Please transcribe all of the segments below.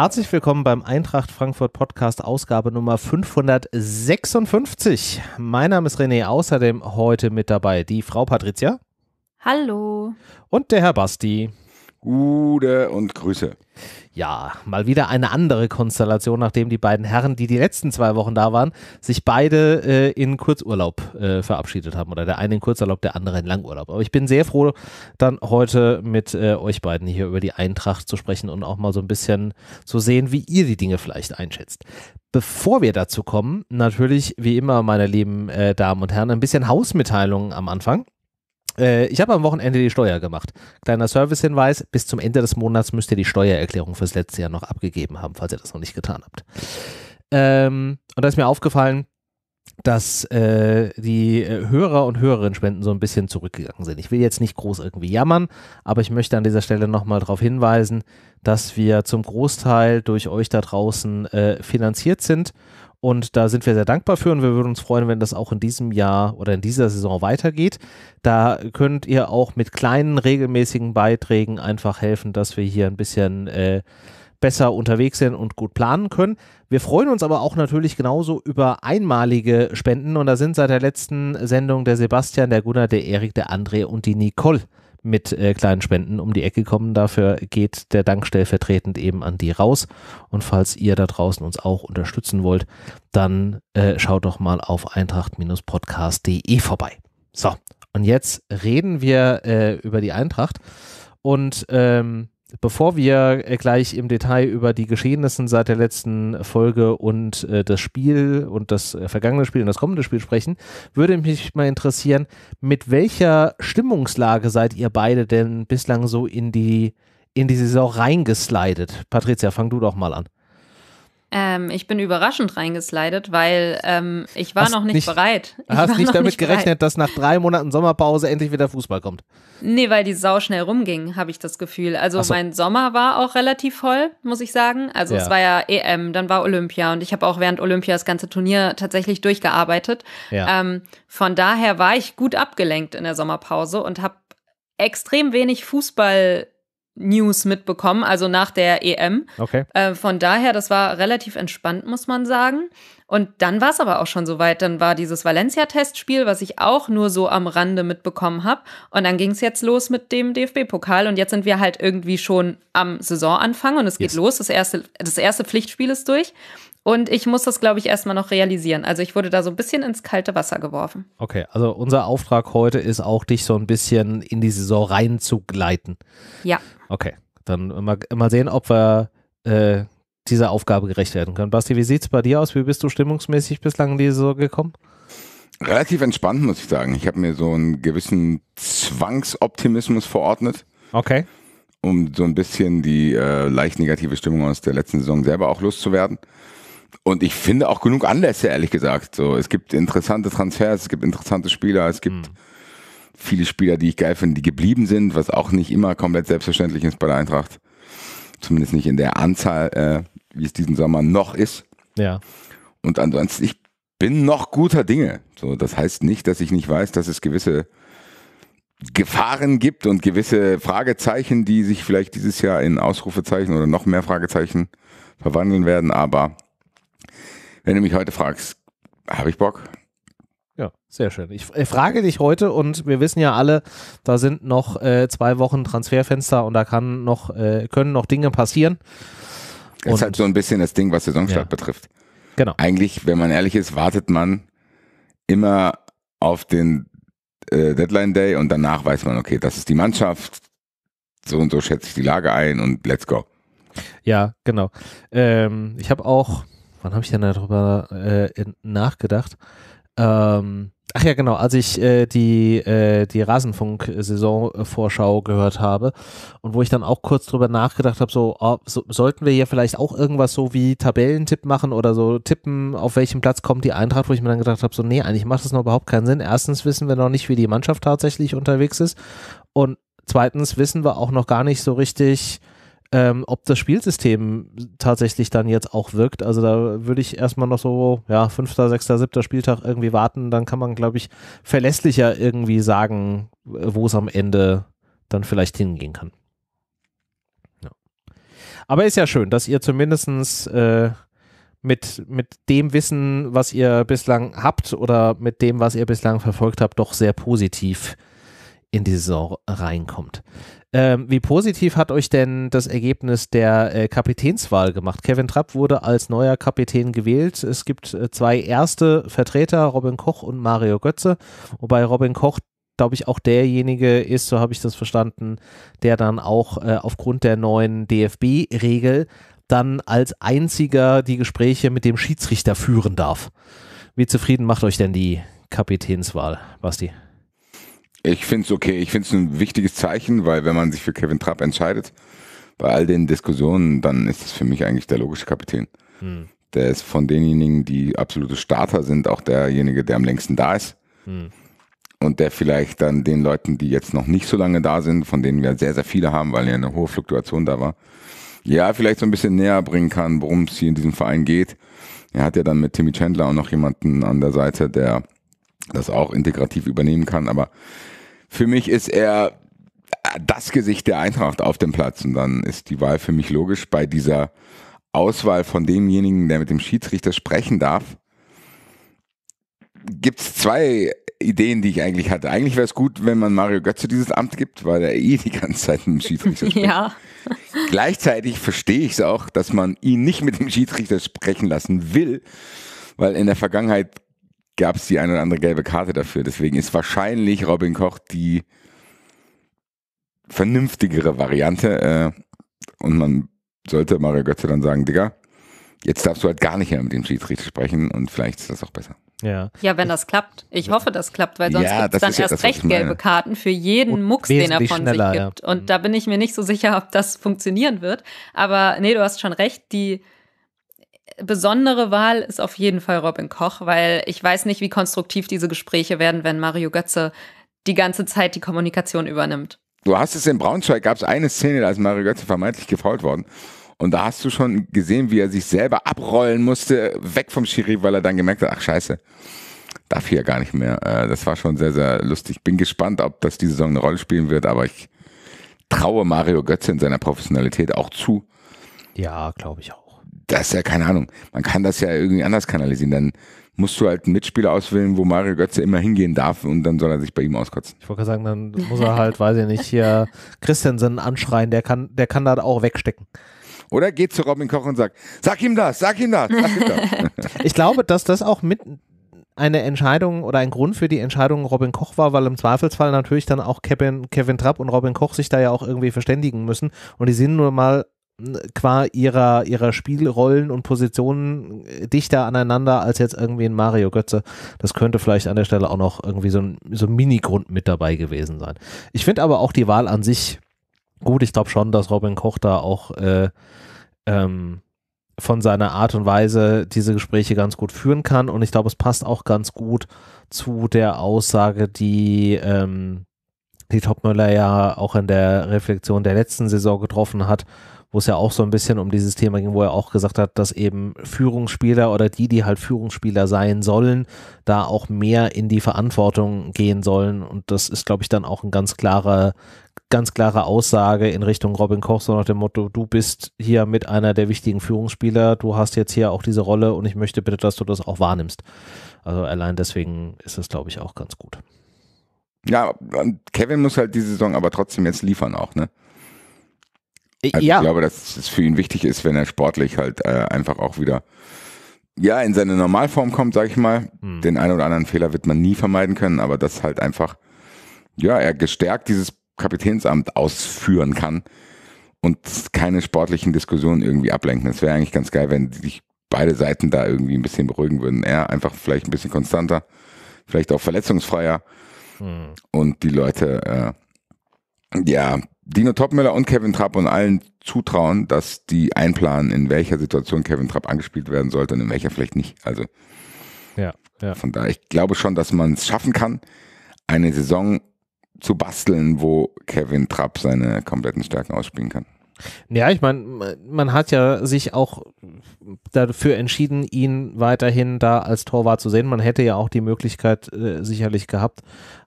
Herzlich willkommen beim Eintracht Frankfurt Podcast Ausgabe Nummer 556. Mein Name ist René, außerdem heute mit dabei die Frau Patricia. Hallo. Und der Herr Basti. Gude und Grüße. Ja, mal wieder eine andere Konstellation, nachdem die beiden Herren, die die letzten zwei Wochen da waren, sich beide äh, in Kurzurlaub äh, verabschiedet haben. Oder der eine in Kurzurlaub, der andere in Langurlaub. Aber ich bin sehr froh, dann heute mit äh, euch beiden hier über die Eintracht zu sprechen und auch mal so ein bisschen zu sehen, wie ihr die Dinge vielleicht einschätzt. Bevor wir dazu kommen, natürlich wie immer, meine lieben äh, Damen und Herren, ein bisschen Hausmitteilungen am Anfang. Äh, ich habe am Wochenende die Steuer gemacht. Kleiner Servicehinweis, bis zum Ende des Monats müsst ihr die Steuererklärung fürs letzte Jahr noch abgegeben haben, falls ihr das noch nicht getan habt. Ähm, und da ist mir aufgefallen, dass äh, die äh, Hörer und Hörerinnen-Spenden so ein bisschen zurückgegangen sind. Ich will jetzt nicht groß irgendwie jammern, aber ich möchte an dieser Stelle nochmal darauf hinweisen, dass wir zum Großteil durch euch da draußen äh, finanziert sind und da sind wir sehr dankbar für und wir würden uns freuen, wenn das auch in diesem Jahr oder in dieser Saison weitergeht. Da könnt ihr auch mit kleinen regelmäßigen Beiträgen einfach helfen, dass wir hier ein bisschen äh, besser unterwegs sind und gut planen können. Wir freuen uns aber auch natürlich genauso über einmalige Spenden und da sind seit der letzten Sendung der Sebastian, der Gunnar, der Erik, der André und die Nicole mit äh, kleinen Spenden um die Ecke kommen. Dafür geht der Dank stellvertretend eben an die raus. Und falls ihr da draußen uns auch unterstützen wollt, dann äh, schaut doch mal auf eintracht-podcast.de vorbei. So, und jetzt reden wir äh, über die Eintracht. Und ähm, bevor wir äh, gleich im Detail über die Geschehnissen seit der letzten Folge und äh, das Spiel und das äh, vergangene Spiel und das kommende Spiel sprechen, würde mich mal interessieren, mit welcher Stimmungslage seid ihr beide denn bislang so in die, in die Saison reingeslidet? Patricia, fang du doch mal an. Ähm, ich bin überraschend reingeslidet, weil ähm, ich war hast noch nicht, nicht bereit. Ich hast nicht damit nicht gerechnet, dass nach drei Monaten Sommerpause endlich wieder Fußball kommt? Nee, weil die Sau schnell rumging, habe ich das Gefühl. Also so. mein Sommer war auch relativ voll, muss ich sagen. Also ja. es war ja EM, dann war Olympia und ich habe auch während Olympia das ganze Turnier tatsächlich durchgearbeitet. Ja. Ähm, von daher war ich gut abgelenkt in der Sommerpause und habe extrem wenig Fußball News mitbekommen, also nach der EM. Okay. Äh, von daher, das war relativ entspannt, muss man sagen. Und dann war es aber auch schon soweit. Dann war dieses Valencia-Testspiel, was ich auch nur so am Rande mitbekommen habe. Und dann ging es jetzt los mit dem DFB-Pokal. Und jetzt sind wir halt irgendwie schon am Saisonanfang und es geht yes. los. Das erste, das erste Pflichtspiel ist durch. Und ich muss das, glaube ich, erstmal noch realisieren. Also ich wurde da so ein bisschen ins kalte Wasser geworfen. Okay, also unser Auftrag heute ist auch, dich so ein bisschen in die Saison reinzugleiten. Ja. Okay, dann mal, mal sehen, ob wir äh, dieser Aufgabe gerecht werden können. Basti, wie sieht es bei dir aus? Wie bist du stimmungsmäßig bislang in die Saison gekommen? Relativ entspannt, muss ich sagen. Ich habe mir so einen gewissen Zwangsoptimismus verordnet. Okay. Um so ein bisschen die äh, leicht negative Stimmung aus der letzten Saison selber auch loszuwerden. Und ich finde auch genug Anlässe, ehrlich gesagt. So, es gibt interessante Transfers, es gibt interessante Spieler, es gibt mhm viele Spieler, die ich geil finde, die geblieben sind, was auch nicht immer komplett selbstverständlich ist bei der Eintracht. Zumindest nicht in der Anzahl, äh, wie es diesen Sommer noch ist. Ja. Und ansonsten, ich bin noch guter Dinge. So, das heißt nicht, dass ich nicht weiß, dass es gewisse Gefahren gibt und gewisse Fragezeichen, die sich vielleicht dieses Jahr in Ausrufezeichen oder noch mehr Fragezeichen verwandeln werden. Aber wenn du mich heute fragst, habe ich Bock? Sehr schön. Ich äh, frage dich heute und wir wissen ja alle, da sind noch äh, zwei Wochen Transferfenster und da kann noch, äh, können noch Dinge passieren. Das ist halt so ein bisschen das Ding, was Saisonstart ja. betrifft. Genau. Eigentlich, wenn man ehrlich ist, wartet man immer auf den äh, Deadline Day und danach weiß man, okay, das ist die Mannschaft, so und so schätze ich die Lage ein und let's go. Ja, genau. Ähm, ich habe auch, wann habe ich denn darüber äh, nachgedacht? Ähm, Ach ja, genau. Als ich äh, die, äh, die Rasenfunk-Saison-Vorschau gehört habe und wo ich dann auch kurz drüber nachgedacht habe, so, oh, so, sollten wir hier vielleicht auch irgendwas so wie Tabellentipp machen oder so tippen, auf welchem Platz kommt die Eintracht, wo ich mir dann gedacht habe, so, nee, eigentlich macht das noch überhaupt keinen Sinn. Erstens wissen wir noch nicht, wie die Mannschaft tatsächlich unterwegs ist und zweitens wissen wir auch noch gar nicht so richtig, ähm, ob das Spielsystem tatsächlich dann jetzt auch wirkt. Also da würde ich erstmal noch so, ja, fünfter, sechster, siebter Spieltag irgendwie warten. Dann kann man, glaube ich, verlässlicher irgendwie sagen, wo es am Ende dann vielleicht hingehen kann. Ja. Aber ist ja schön, dass ihr zumindest äh, mit, mit dem Wissen, was ihr bislang habt oder mit dem, was ihr bislang verfolgt habt, doch sehr positiv in die Saison reinkommt. Ähm, wie positiv hat euch denn das Ergebnis der äh, Kapitänswahl gemacht? Kevin Trapp wurde als neuer Kapitän gewählt. Es gibt äh, zwei erste Vertreter, Robin Koch und Mario Götze, wobei Robin Koch glaube ich, auch derjenige ist, so habe ich das verstanden, der dann auch äh, aufgrund der neuen DFB-Regel dann als einziger die Gespräche mit dem Schiedsrichter führen darf. Wie zufrieden macht euch denn die Kapitänswahl, Basti? Ich finde es okay. Ich finde es ein wichtiges Zeichen, weil wenn man sich für Kevin Trapp entscheidet, bei all den Diskussionen, dann ist es für mich eigentlich der logische Kapitän. Hm. Der ist von denjenigen, die absolute Starter sind, auch derjenige, der am längsten da ist. Hm. Und der vielleicht dann den Leuten, die jetzt noch nicht so lange da sind, von denen wir sehr, sehr viele haben, weil ja eine hohe Fluktuation da war, ja, vielleicht so ein bisschen näher bringen kann, worum es hier in diesem Verein geht. Er hat ja dann mit Timmy Chandler auch noch jemanden an der Seite, der das auch integrativ übernehmen kann, aber für mich ist er äh, das Gesicht der Eintracht auf dem Platz. Und dann ist die Wahl für mich logisch bei dieser Auswahl von demjenigen, der mit dem Schiedsrichter sprechen darf. Gibt es zwei Ideen, die ich eigentlich hatte. Eigentlich wäre es gut, wenn man Mario Götze dieses Amt gibt, weil er eh die ganze Zeit mit dem Schiedsrichter spricht. Ja. Gleichzeitig verstehe ich es auch, dass man ihn nicht mit dem Schiedsrichter sprechen lassen will, weil in der Vergangenheit gab es die eine oder andere gelbe Karte dafür. Deswegen ist wahrscheinlich Robin Koch die vernünftigere Variante. Äh, und man sollte Mario Götze dann sagen, Digga, jetzt darfst du halt gar nicht mehr mit dem Schiedsrichter sprechen und vielleicht ist das auch besser. Ja. ja, wenn das klappt. Ich hoffe, das klappt, weil sonst ja, gibt es dann erst das, recht gelbe Karten für jeden und Mucks, den er von sich gibt. Ja. Und mhm. da bin ich mir nicht so sicher, ob das funktionieren wird. Aber nee, du hast schon recht, die besondere Wahl ist auf jeden Fall Robin Koch, weil ich weiß nicht, wie konstruktiv diese Gespräche werden, wenn Mario Götze die ganze Zeit die Kommunikation übernimmt. Du hast es in Braunschweig, gab es eine Szene, da ist Mario Götze vermeintlich gefault worden. Und da hast du schon gesehen, wie er sich selber abrollen musste, weg vom Schiri, weil er dann gemerkt hat, ach scheiße, darf hier gar nicht mehr. Äh, das war schon sehr, sehr lustig. Bin gespannt, ob das diese Saison eine Rolle spielen wird, aber ich traue Mario Götze in seiner Professionalität auch zu. Ja, glaube ich auch das ist ja keine Ahnung. Man kann das ja irgendwie anders kanalisieren. Dann musst du halt einen Mitspieler auswählen, wo Mario Götze immer hingehen darf und dann soll er sich bei ihm auskotzen. Ich wollte sagen, dann muss er halt, weiß ich nicht, hier Christensen anschreien, der kann, der kann da auch wegstecken. Oder geht zu Robin Koch und sagt, sag ihm das, sag ihm das, sag ihm das. ich glaube, dass das auch mit eine Entscheidung oder ein Grund für die Entscheidung Robin Koch war, weil im Zweifelsfall natürlich dann auch Kevin, Kevin Trapp und Robin Koch sich da ja auch irgendwie verständigen müssen. Und die sind nur mal qua ihrer, ihrer Spielrollen und Positionen äh, dichter aneinander als jetzt irgendwie ein Mario Götze. Das könnte vielleicht an der Stelle auch noch irgendwie so ein, so ein Mini-Grund mit dabei gewesen sein. Ich finde aber auch die Wahl an sich gut. Ich glaube schon, dass Robin Koch da auch äh, ähm, von seiner Art und Weise diese Gespräche ganz gut führen kann. Und ich glaube, es passt auch ganz gut zu der Aussage, die ähm, die Topmüller ja auch in der Reflexion der letzten Saison getroffen hat, wo es ja auch so ein bisschen um dieses Thema ging, wo er auch gesagt hat, dass eben Führungsspieler oder die, die halt Führungsspieler sein sollen, da auch mehr in die Verantwortung gehen sollen. Und das ist, glaube ich, dann auch ein ganz klarer, ganz klare Aussage in Richtung Robin Koch, so nach dem Motto, du bist hier mit einer der wichtigen Führungsspieler, du hast jetzt hier auch diese Rolle und ich möchte bitte, dass du das auch wahrnimmst. Also allein deswegen ist das, glaube ich, auch ganz gut. Ja, Kevin muss halt die Saison aber trotzdem jetzt liefern auch, ne? Also ja. Ich glaube, dass es für ihn wichtig ist, wenn er sportlich halt äh, einfach auch wieder ja in seine Normalform kommt, sag ich mal. Hm. Den einen oder anderen Fehler wird man nie vermeiden können, aber dass halt einfach ja er gestärkt dieses Kapitänsamt ausführen kann und keine sportlichen Diskussionen irgendwie ablenken. Es wäre eigentlich ganz geil, wenn sich beide Seiten da irgendwie ein bisschen beruhigen würden. Er einfach vielleicht ein bisschen konstanter, vielleicht auch verletzungsfreier hm. und die Leute äh, ja Dino Topmüller und Kevin Trapp und allen zutrauen, dass die einplanen, in welcher Situation Kevin Trapp angespielt werden sollte und in welcher vielleicht nicht. Also ja, ja. von daher, ich glaube schon, dass man es schaffen kann, eine Saison zu basteln, wo Kevin Trapp seine kompletten Stärken ausspielen kann. Ja, ich meine, man hat ja sich auch dafür entschieden, ihn weiterhin da als Torwart zu sehen. Man hätte ja auch die Möglichkeit äh, sicherlich gehabt,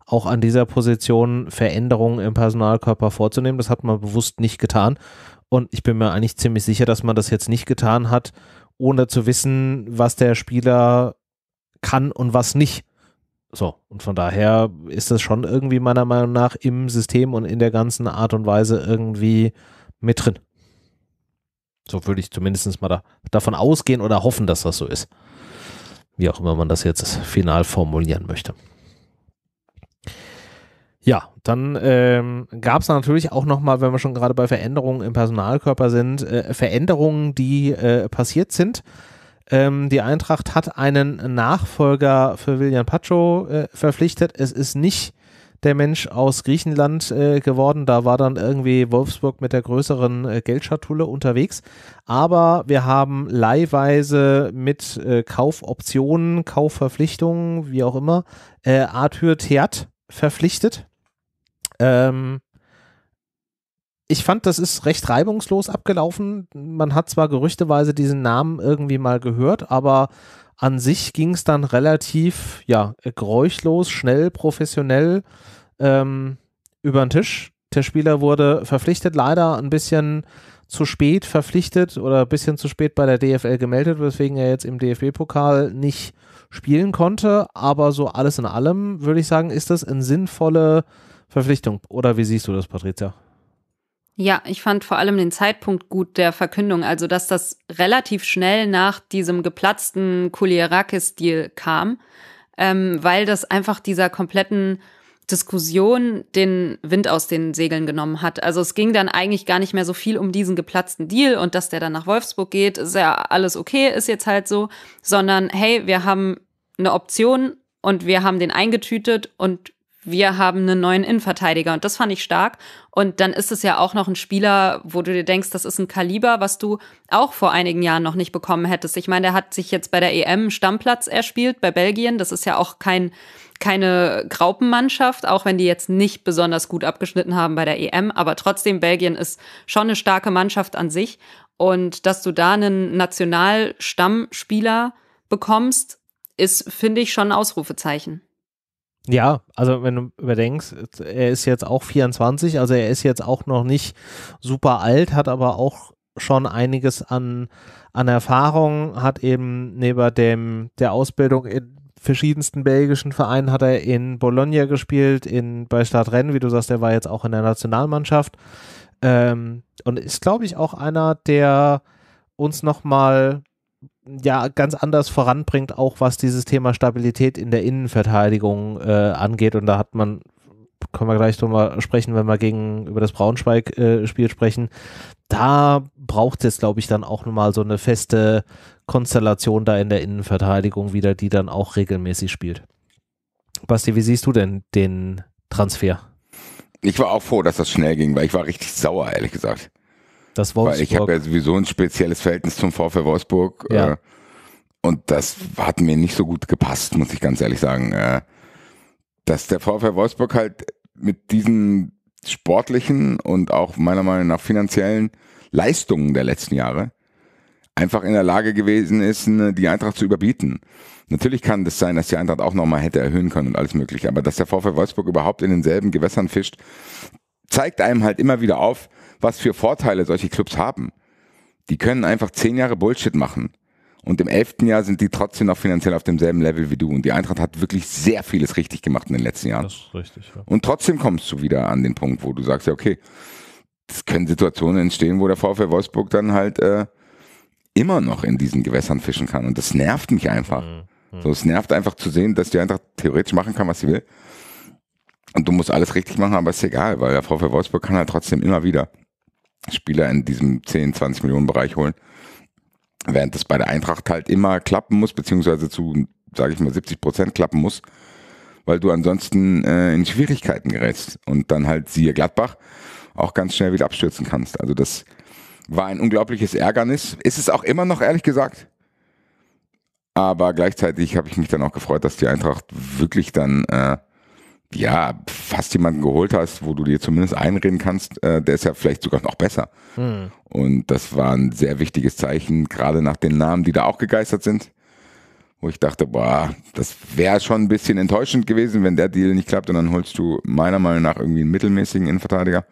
auch an dieser Position Veränderungen im Personalkörper vorzunehmen. Das hat man bewusst nicht getan. Und ich bin mir eigentlich ziemlich sicher, dass man das jetzt nicht getan hat, ohne zu wissen, was der Spieler kann und was nicht. So, und von daher ist das schon irgendwie meiner Meinung nach im System und in der ganzen Art und Weise irgendwie mit drin. So würde ich zumindest mal da, davon ausgehen oder hoffen, dass das so ist. Wie auch immer man das jetzt final formulieren möchte. Ja, dann ähm, gab es natürlich auch nochmal, wenn wir schon gerade bei Veränderungen im Personalkörper sind, äh, Veränderungen, die äh, passiert sind. Ähm, die Eintracht hat einen Nachfolger für William Pacho äh, verpflichtet. Es ist nicht der Mensch aus Griechenland äh, geworden. Da war dann irgendwie Wolfsburg mit der größeren äh, Geldschatulle unterwegs. Aber wir haben leihweise mit äh, Kaufoptionen, Kaufverpflichtungen, wie auch immer, äh, Arthur Theat verpflichtet. Ähm, ich fand, das ist recht reibungslos abgelaufen. Man hat zwar gerüchteweise diesen Namen irgendwie mal gehört, aber an sich ging es dann relativ, ja, geräuschlos, schnell, professionell ähm, über den Tisch. Der Spieler wurde verpflichtet, leider ein bisschen zu spät verpflichtet oder ein bisschen zu spät bei der DFL gemeldet, weswegen er jetzt im DFB-Pokal nicht spielen konnte. Aber so alles in allem würde ich sagen, ist das eine sinnvolle Verpflichtung. Oder wie siehst du das, Patricia? Ja, ich fand vor allem den Zeitpunkt gut der Verkündung, also dass das relativ schnell nach diesem geplatzten Kuliarakis-Deal kam, ähm, weil das einfach dieser kompletten Diskussion den Wind aus den Segeln genommen hat. Also es ging dann eigentlich gar nicht mehr so viel um diesen geplatzten Deal und dass der dann nach Wolfsburg geht, ist ja alles okay, ist jetzt halt so, sondern hey, wir haben eine Option und wir haben den eingetütet und wir haben einen neuen Innenverteidiger und das fand ich stark. Und dann ist es ja auch noch ein Spieler, wo du dir denkst, das ist ein Kaliber, was du auch vor einigen Jahren noch nicht bekommen hättest. Ich meine, der hat sich jetzt bei der EM Stammplatz erspielt bei Belgien. Das ist ja auch kein, keine Graupenmannschaft, auch wenn die jetzt nicht besonders gut abgeschnitten haben bei der EM. Aber trotzdem, Belgien ist schon eine starke Mannschaft an sich. Und dass du da einen Nationalstammspieler bekommst, ist, finde ich, schon ein Ausrufezeichen. Ja, also wenn du überdenkst, er ist jetzt auch 24, also er ist jetzt auch noch nicht super alt, hat aber auch schon einiges an, an Erfahrung, hat eben neben dem, der Ausbildung in verschiedensten belgischen Vereinen hat er in Bologna gespielt, in, bei Stadtrennen, wie du sagst, er war jetzt auch in der Nationalmannschaft ähm, und ist, glaube ich, auch einer, der uns nochmal ja ganz anders voranbringt, auch was dieses Thema Stabilität in der Innenverteidigung äh, angeht. Und da hat man, können wir gleich drüber sprechen, wenn wir gegen über das Braunschweig-Spiel äh, sprechen. Da braucht es jetzt, glaube ich, dann auch nochmal so eine feste Konstellation da in der Innenverteidigung wieder, die dann auch regelmäßig spielt. Basti, wie siehst du denn den Transfer? Ich war auch froh, dass das schnell ging, weil ich war richtig sauer, ehrlich gesagt. Das Wolfsburg. Weil ich habe ja sowieso ein spezielles Verhältnis zum VfL Wolfsburg. Ja. Äh, und das hat mir nicht so gut gepasst, muss ich ganz ehrlich sagen. Äh, dass der VfL Wolfsburg halt mit diesen sportlichen und auch meiner Meinung nach finanziellen Leistungen der letzten Jahre einfach in der Lage gewesen ist, ne, die Eintracht zu überbieten. Natürlich kann das sein, dass die Eintracht auch nochmal hätte erhöhen können und alles mögliche, aber dass der VfL Wolfsburg überhaupt in denselben Gewässern fischt, zeigt einem halt immer wieder auf, was für Vorteile solche Clubs haben. Die können einfach zehn Jahre Bullshit machen. Und im elften Jahr sind die trotzdem noch finanziell auf demselben Level wie du. Und die Eintracht hat wirklich sehr vieles richtig gemacht in den letzten Jahren. Das ist richtig. Ja. Und trotzdem kommst du wieder an den Punkt, wo du sagst, ja, okay, es können Situationen entstehen, wo der VfL Wolfsburg dann halt äh, immer noch in diesen Gewässern fischen kann. Und das nervt mich einfach. Mhm. Mhm. So, es nervt einfach zu sehen, dass die Eintracht theoretisch machen kann, was sie will. Und du musst alles richtig machen, aber ist egal, weil der VfL Wolfsburg kann halt trotzdem immer wieder. Spieler in diesem 10, 20 Millionen Bereich holen. Während das bei der Eintracht halt immer klappen muss, beziehungsweise zu, sage ich mal, 70 Prozent klappen muss, weil du ansonsten äh, in Schwierigkeiten gerätst und dann halt siehe Gladbach auch ganz schnell wieder abstürzen kannst. Also das war ein unglaubliches Ärgernis. Ist es auch immer noch, ehrlich gesagt. Aber gleichzeitig habe ich mich dann auch gefreut, dass die Eintracht wirklich dann äh, ja, fast jemanden geholt hast, wo du dir zumindest einreden kannst, äh, der ist ja vielleicht sogar noch besser. Mhm. Und das war ein sehr wichtiges Zeichen, gerade nach den Namen, die da auch gegeistert sind, wo ich dachte, boah, das wäre schon ein bisschen enttäuschend gewesen, wenn der Deal nicht klappt und dann holst du meiner Meinung nach irgendwie einen mittelmäßigen Innenverteidiger.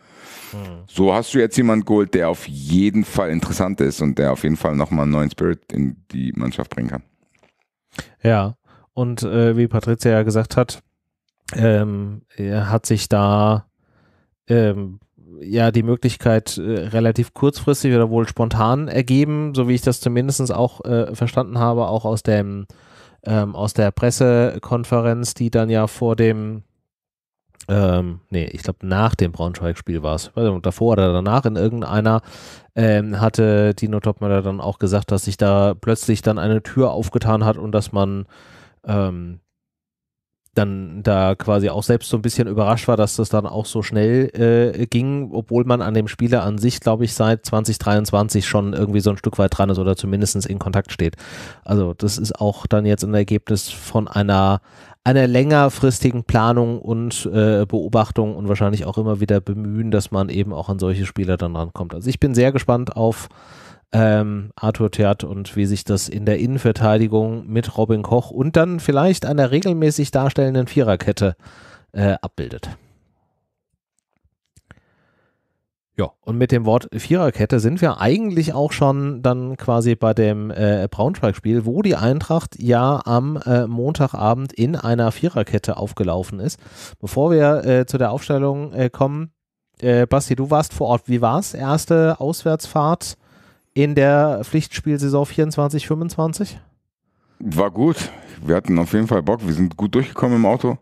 Mhm. So hast du jetzt jemanden geholt, der auf jeden Fall interessant ist und der auf jeden Fall nochmal einen neuen Spirit in die Mannschaft bringen kann. Ja, und äh, wie Patricia ja gesagt hat, ähm, hat sich da ähm, ja die Möglichkeit äh, relativ kurzfristig oder wohl spontan ergeben, so wie ich das zumindest auch äh, verstanden habe, auch aus dem ähm, aus der Pressekonferenz, die dann ja vor dem ähm, nee, ich glaube nach dem Braunschweig-Spiel war es, davor oder danach in irgendeiner, ähm, hatte Dino Topmöller dann auch gesagt, dass sich da plötzlich dann eine Tür aufgetan hat und dass man ähm, dann da quasi auch selbst so ein bisschen überrascht war, dass das dann auch so schnell äh, ging, obwohl man an dem Spieler an sich, glaube ich, seit 2023 schon irgendwie so ein Stück weit dran ist oder zumindest in Kontakt steht. Also das ist auch dann jetzt ein Ergebnis von einer, einer längerfristigen Planung und äh, Beobachtung und wahrscheinlich auch immer wieder bemühen, dass man eben auch an solche Spieler dann rankommt. Also ich bin sehr gespannt auf ähm, Arthur Theat und wie sich das in der Innenverteidigung mit Robin Koch und dann vielleicht einer regelmäßig darstellenden Viererkette äh, abbildet. Ja, und mit dem Wort Viererkette sind wir eigentlich auch schon dann quasi bei dem äh, Braunschweig-Spiel, wo die Eintracht ja am äh, Montagabend in einer Viererkette aufgelaufen ist. Bevor wir äh, zu der Aufstellung äh, kommen, äh, Basti, du warst vor Ort. Wie war's? Erste Auswärtsfahrt in der Pflichtspielsaison 24, 25? War gut. Wir hatten auf jeden Fall Bock. Wir sind gut durchgekommen im Auto,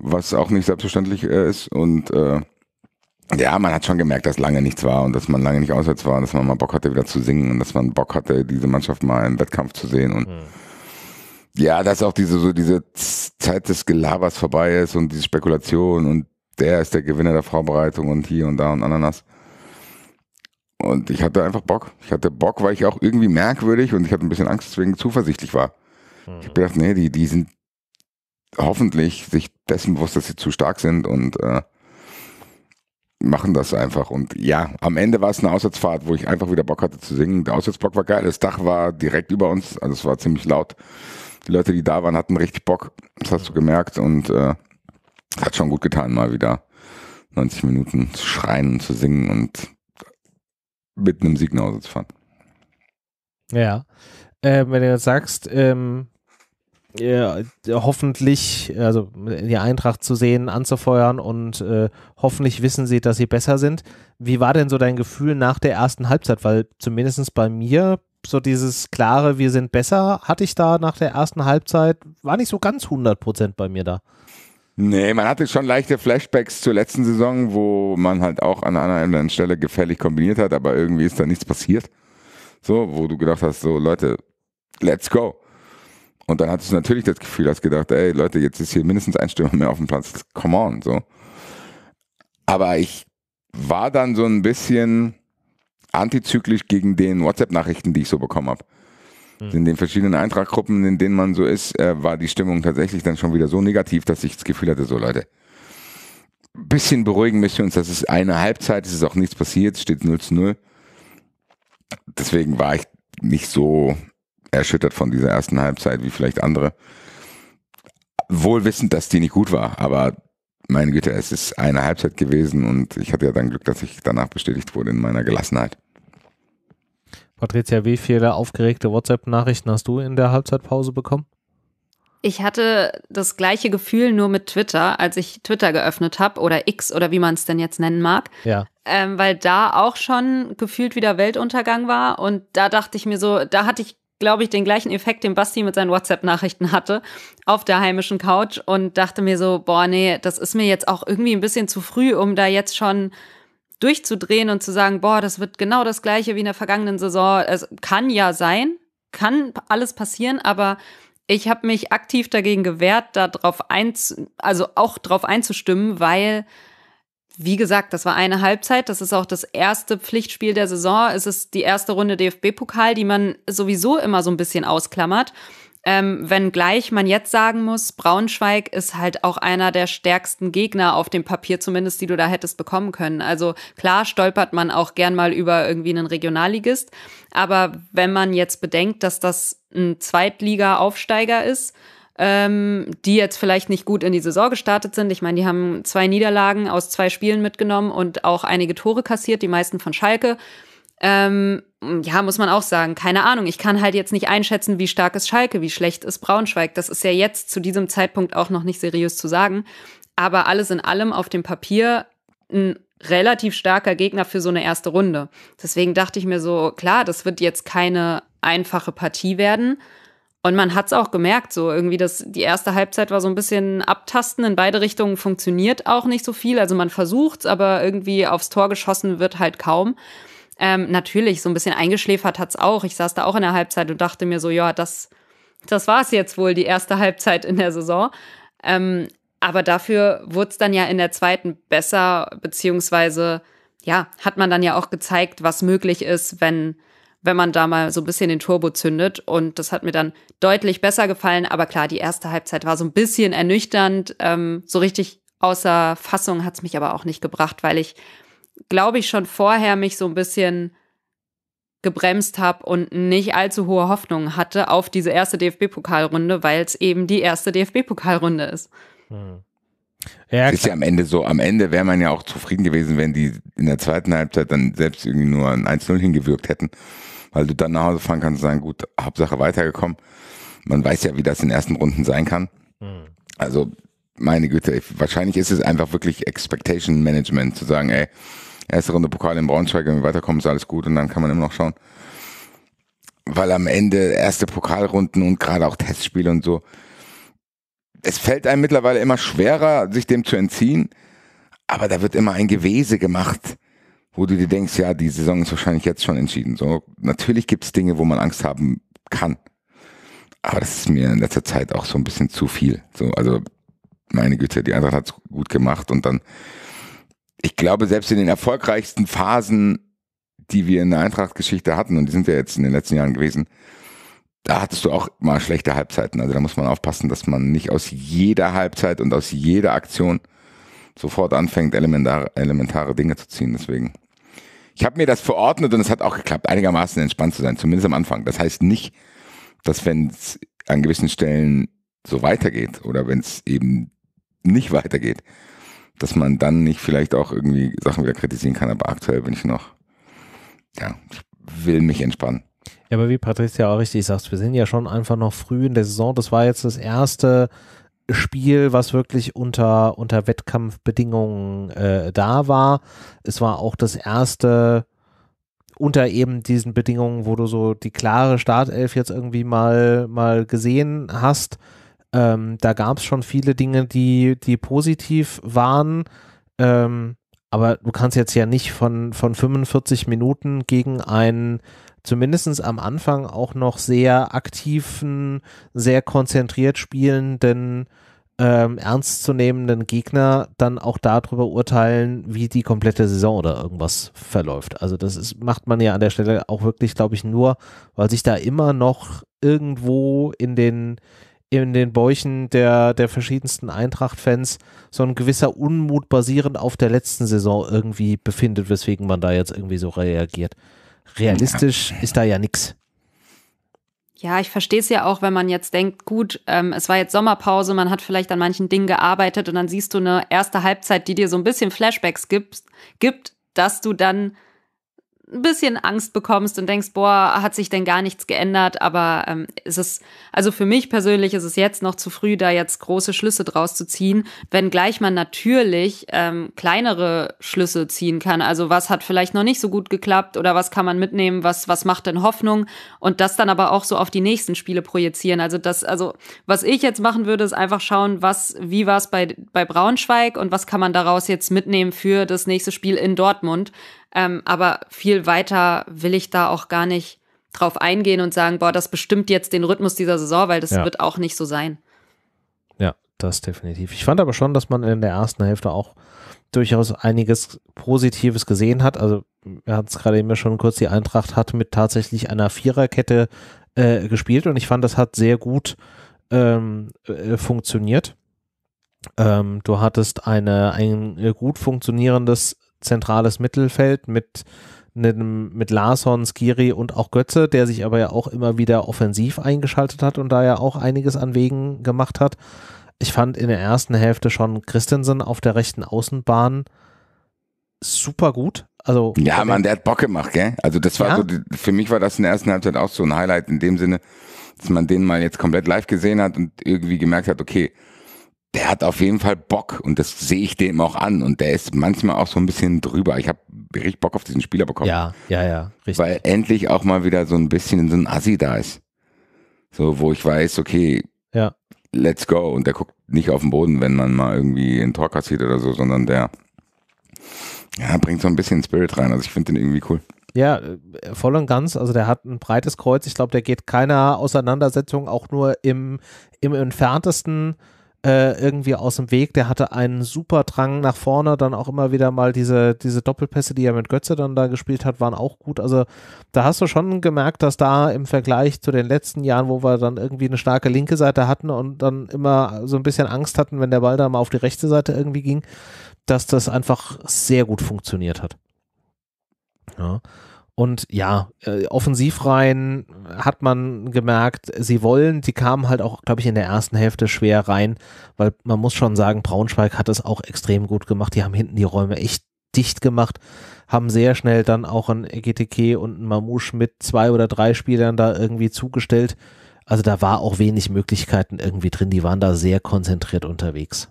was auch nicht selbstverständlich äh, ist. Und äh, ja, man hat schon gemerkt, dass lange nichts war und dass man lange nicht auswärts war und dass man mal Bock hatte, wieder zu singen und dass man Bock hatte, diese Mannschaft mal im Wettkampf zu sehen. Und hm. ja, dass auch diese, so diese Zeit des Gelabers vorbei ist und diese Spekulation und der ist der Gewinner der Vorbereitung und hier und da und Ananas. Und ich hatte einfach Bock. Ich hatte Bock, weil ich auch irgendwie merkwürdig und ich hatte ein bisschen Angst, deswegen zuversichtlich war. Mhm. Ich habe gedacht, nee, die, die sind hoffentlich sich dessen bewusst, dass sie zu stark sind und äh, machen das einfach. Und ja, am Ende war es eine Auswärtsfahrt, wo ich einfach wieder Bock hatte zu singen. Der Auswärtsblock war geil, das Dach war direkt über uns, also es war ziemlich laut. Die Leute, die da waren, hatten richtig Bock, das hast du mhm. gemerkt und äh, hat schon gut getan, mal wieder 90 Minuten zu schreien und zu singen und mit einem Sieg nach Hause zu fahren. Ja. Äh, wenn du jetzt sagst, ähm, ja, hoffentlich, also die Eintracht zu sehen, anzufeuern und äh, hoffentlich wissen sie, dass sie besser sind. Wie war denn so dein Gefühl nach der ersten Halbzeit? Weil zumindest bei mir so dieses klare, wir sind besser, hatte ich da nach der ersten Halbzeit, war nicht so ganz 100 bei mir da. Nee, man hatte schon leichte Flashbacks zur letzten Saison, wo man halt auch an einer anderen Stelle gefällig kombiniert hat, aber irgendwie ist da nichts passiert. So, wo du gedacht hast, so Leute, let's go. Und dann hattest du natürlich das Gefühl, hast gedacht, ey Leute, jetzt ist hier mindestens ein Stürmer mehr auf dem Platz, come on, so. Aber ich war dann so ein bisschen antizyklisch gegen den WhatsApp-Nachrichten, die ich so bekommen habe. Hm. In den verschiedenen Eintrachtgruppen, in denen man so ist, äh, war die Stimmung tatsächlich dann schon wieder so negativ, dass ich das Gefühl hatte, so Leute, bisschen beruhigen müssen wir uns, das ist eine Halbzeit, es ist auch nichts passiert, steht 0 zu 0. Deswegen war ich nicht so erschüttert von dieser ersten Halbzeit wie vielleicht andere. Wohl wissend, dass die nicht gut war, aber meine Güte, es ist eine Halbzeit gewesen und ich hatte ja dann Glück, dass ich danach bestätigt wurde in meiner Gelassenheit. Patricia, wie viele aufgeregte WhatsApp-Nachrichten hast du in der Halbzeitpause bekommen? Ich hatte das gleiche Gefühl nur mit Twitter, als ich Twitter geöffnet habe oder X oder wie man es denn jetzt nennen mag. Ja. Ähm, weil da auch schon gefühlt wieder Weltuntergang war und da dachte ich mir so, da hatte ich, glaube ich, den gleichen Effekt, den Basti mit seinen WhatsApp-Nachrichten hatte, auf der heimischen Couch und dachte mir so, boah, nee, das ist mir jetzt auch irgendwie ein bisschen zu früh, um da jetzt schon durchzudrehen und zu sagen, boah, das wird genau das gleiche wie in der vergangenen Saison. Es kann ja sein, kann alles passieren, aber ich habe mich aktiv dagegen gewehrt, da drauf also auch drauf einzustimmen, weil wie gesagt, das war eine Halbzeit. Das ist auch das erste Pflichtspiel der Saison. Es ist die erste Runde DFB-Pokal, die man sowieso immer so ein bisschen ausklammert. Ähm, wenngleich man jetzt sagen muss, Braunschweig ist halt auch einer der stärksten Gegner auf dem Papier, zumindest die du da hättest bekommen können. Also klar stolpert man auch gern mal über irgendwie einen Regionalligist. Aber wenn man jetzt bedenkt, dass das ein Zweitliga-Aufsteiger ist, ähm, die jetzt vielleicht nicht gut in die Saison gestartet sind. Ich meine, die haben zwei Niederlagen aus zwei Spielen mitgenommen und auch einige Tore kassiert, die meisten von Schalke. Ähm, hm, ja, muss man auch sagen, keine Ahnung. Ich kann halt jetzt nicht einschätzen, wie stark ist Schalke, wie schlecht ist Braunschweig. Das ist ja jetzt zu diesem Zeitpunkt auch noch nicht seriös zu sagen. Aber alles in allem auf dem Papier ein relativ starker Gegner für so eine erste Runde. Deswegen dachte ich mir so, klar, das wird jetzt keine einfache Partie werden. Und man hat es auch gemerkt, so irgendwie, dass die erste Halbzeit war so ein bisschen abtasten. In beide Richtungen funktioniert auch nicht so viel. Also man versucht es, aber irgendwie aufs Tor geschossen wird halt kaum. Ähm, natürlich, so ein bisschen eingeschläfert hat's auch. Ich saß da auch in der Halbzeit und dachte mir so, ja, das, das war's jetzt wohl, die erste Halbzeit in der Saison. Ähm, aber dafür wurde es dann ja in der zweiten besser, beziehungsweise ja, hat man dann ja auch gezeigt, was möglich ist, wenn, wenn man da mal so ein bisschen den Turbo zündet. Und das hat mir dann deutlich besser gefallen. Aber klar, die erste Halbzeit war so ein bisschen ernüchternd. Ähm, so richtig außer Fassung hat's mich aber auch nicht gebracht, weil ich glaube ich, schon vorher mich so ein bisschen gebremst habe und nicht allzu hohe Hoffnungen hatte auf diese erste DFB-Pokalrunde, weil es eben die erste DFB-Pokalrunde ist. Hm. Ja, ist ja am Ende so, am Ende wäre man ja auch zufrieden gewesen, wenn die in der zweiten Halbzeit dann selbst irgendwie nur ein 1-0 hingewirkt hätten, weil du dann nach Hause fahren kannst und sagen, gut, Hauptsache weitergekommen. Man weiß ja, wie das in ersten Runden sein kann. Hm. Also, meine Güte, wahrscheinlich ist es einfach wirklich Expectation Management zu sagen, ey, erste Runde Pokal in Braunschweig, wenn wir weiterkommen, ist alles gut und dann kann man immer noch schauen. Weil am Ende erste Pokalrunden und gerade auch Testspiele und so, es fällt einem mittlerweile immer schwerer, sich dem zu entziehen, aber da wird immer ein Gewese gemacht, wo du dir denkst, ja, die Saison ist wahrscheinlich jetzt schon entschieden. So, natürlich gibt es Dinge, wo man Angst haben kann. Aber das ist mir in letzter Zeit auch so ein bisschen zu viel. So, also meine Güte, die Eintracht hat es gut gemacht und dann ich glaube, selbst in den erfolgreichsten Phasen, die wir in der Eintracht-Geschichte hatten, und die sind ja jetzt in den letzten Jahren gewesen, da hattest du auch mal schlechte Halbzeiten. Also da muss man aufpassen, dass man nicht aus jeder Halbzeit und aus jeder Aktion sofort anfängt, elementare, elementare Dinge zu ziehen. Deswegen. Ich habe mir das verordnet und es hat auch geklappt, einigermaßen entspannt zu sein, zumindest am Anfang. Das heißt nicht, dass wenn es an gewissen Stellen so weitergeht oder wenn es eben nicht weitergeht, dass man dann nicht vielleicht auch irgendwie Sachen wieder kritisieren kann. Aber aktuell bin ich noch, ja, ich will mich entspannen. Ja, aber wie Patricia auch richtig sagt, wir sind ja schon einfach noch früh in der Saison. Das war jetzt das erste Spiel, was wirklich unter, unter Wettkampfbedingungen äh, da war. Es war auch das erste unter eben diesen Bedingungen, wo du so die klare Startelf jetzt irgendwie mal, mal gesehen hast. Ähm, da gab es schon viele Dinge, die, die positiv waren. Ähm, aber du kannst jetzt ja nicht von, von 45 Minuten gegen einen zumindest am Anfang auch noch sehr aktiven, sehr konzentriert spielenden, ähm, ernstzunehmenden Gegner dann auch darüber urteilen, wie die komplette Saison oder irgendwas verläuft. Also das ist, macht man ja an der Stelle auch wirklich, glaube ich, nur, weil sich da immer noch irgendwo in den in den Bäuchen der, der verschiedensten Eintracht-Fans so ein gewisser Unmut basierend auf der letzten Saison irgendwie befindet, weswegen man da jetzt irgendwie so reagiert. Realistisch ja. ist da ja nichts. Ja, ich verstehe es ja auch, wenn man jetzt denkt, gut, ähm, es war jetzt Sommerpause, man hat vielleicht an manchen Dingen gearbeitet und dann siehst du eine erste Halbzeit, die dir so ein bisschen Flashbacks gibt, gibt dass du dann ein bisschen Angst bekommst und denkst, boah, hat sich denn gar nichts geändert, aber ähm, ist es, also für mich persönlich ist es jetzt noch zu früh, da jetzt große Schlüsse draus zu ziehen, wenngleich man natürlich ähm, kleinere Schlüsse ziehen kann. Also was hat vielleicht noch nicht so gut geklappt oder was kann man mitnehmen, was, was macht denn Hoffnung und das dann aber auch so auf die nächsten Spiele projizieren. Also das, also was ich jetzt machen würde, ist einfach schauen, was, wie war es bei, bei Braunschweig und was kann man daraus jetzt mitnehmen für das nächste Spiel in Dortmund. Ähm, aber viel weiter will ich da auch gar nicht drauf eingehen und sagen, boah, das bestimmt jetzt den Rhythmus dieser Saison, weil das ja. wird auch nicht so sein. Ja, das definitiv. Ich fand aber schon, dass man in der ersten Hälfte auch durchaus einiges Positives gesehen hat. Also er hat es gerade eben schon kurz, die Eintracht hat mit tatsächlich einer Viererkette äh, gespielt und ich fand, das hat sehr gut ähm, äh, funktioniert. Ähm, du hattest eine, ein äh, gut funktionierendes zentrales Mittelfeld mit mit Larsson, Skiri und auch Götze, der sich aber ja auch immer wieder offensiv eingeschaltet hat und da ja auch einiges an Wegen gemacht hat. Ich fand in der ersten Hälfte schon Christensen auf der rechten Außenbahn super gut. Also, ja, man, der hat Bock gemacht, gell? Also das war ja. so, für mich war das in der ersten Halbzeit auch so ein Highlight in dem Sinne, dass man den mal jetzt komplett live gesehen hat und irgendwie gemerkt hat, okay, der hat auf jeden Fall Bock und das sehe ich dem auch an und der ist manchmal auch so ein bisschen drüber. Ich habe richtig Bock auf diesen Spieler bekommen. Ja, ja, ja, richtig. Weil endlich auch mal wieder so ein bisschen so ein Assi da ist. So, wo ich weiß, okay, ja. let's go. Und der guckt nicht auf den Boden, wenn man mal irgendwie ein Tor kassiert oder so, sondern der ja, bringt so ein bisschen Spirit rein. Also ich finde den irgendwie cool. Ja, äh, voll und ganz. Also der hat ein breites Kreuz. Ich glaube, der geht keiner Auseinandersetzung auch nur im, im entferntesten äh, irgendwie aus dem Weg. Der hatte einen super Drang nach vorne, dann auch immer wieder mal diese, diese Doppelpässe, die er mit Götze dann da gespielt hat, waren auch gut. Also da hast du schon gemerkt, dass da im Vergleich zu den letzten Jahren, wo wir dann irgendwie eine starke linke Seite hatten und dann immer so ein bisschen Angst hatten, wenn der Ball da mal auf die rechte Seite irgendwie ging, dass das einfach sehr gut funktioniert hat. Ja. Und ja, äh, offensivreihen hat man gemerkt, sie wollen, die kamen halt auch, glaube ich, in der ersten Hälfte schwer rein, weil man muss schon sagen, Braunschweig hat es auch extrem gut gemacht. Die haben hinten die Räume echt dicht gemacht, haben sehr schnell dann auch ein GTK und ein Mamouche mit zwei oder drei Spielern da irgendwie zugestellt. Also da war auch wenig Möglichkeiten irgendwie drin. Die waren da sehr konzentriert unterwegs.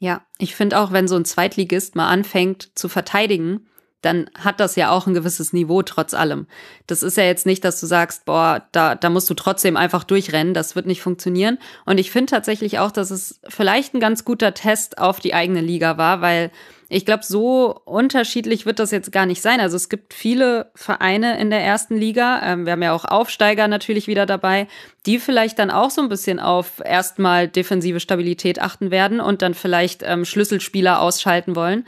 Ja, ich finde auch, wenn so ein Zweitligist mal anfängt zu verteidigen, dann hat das ja auch ein gewisses Niveau trotz allem. Das ist ja jetzt nicht, dass du sagst, boah, da, da musst du trotzdem einfach durchrennen, das wird nicht funktionieren. Und ich finde tatsächlich auch, dass es vielleicht ein ganz guter Test auf die eigene Liga war, weil ich glaube, so unterschiedlich wird das jetzt gar nicht sein. Also es gibt viele Vereine in der ersten Liga. Ähm, wir haben ja auch Aufsteiger natürlich wieder dabei, die vielleicht dann auch so ein bisschen auf erstmal defensive Stabilität achten werden und dann vielleicht ähm, Schlüsselspieler ausschalten wollen.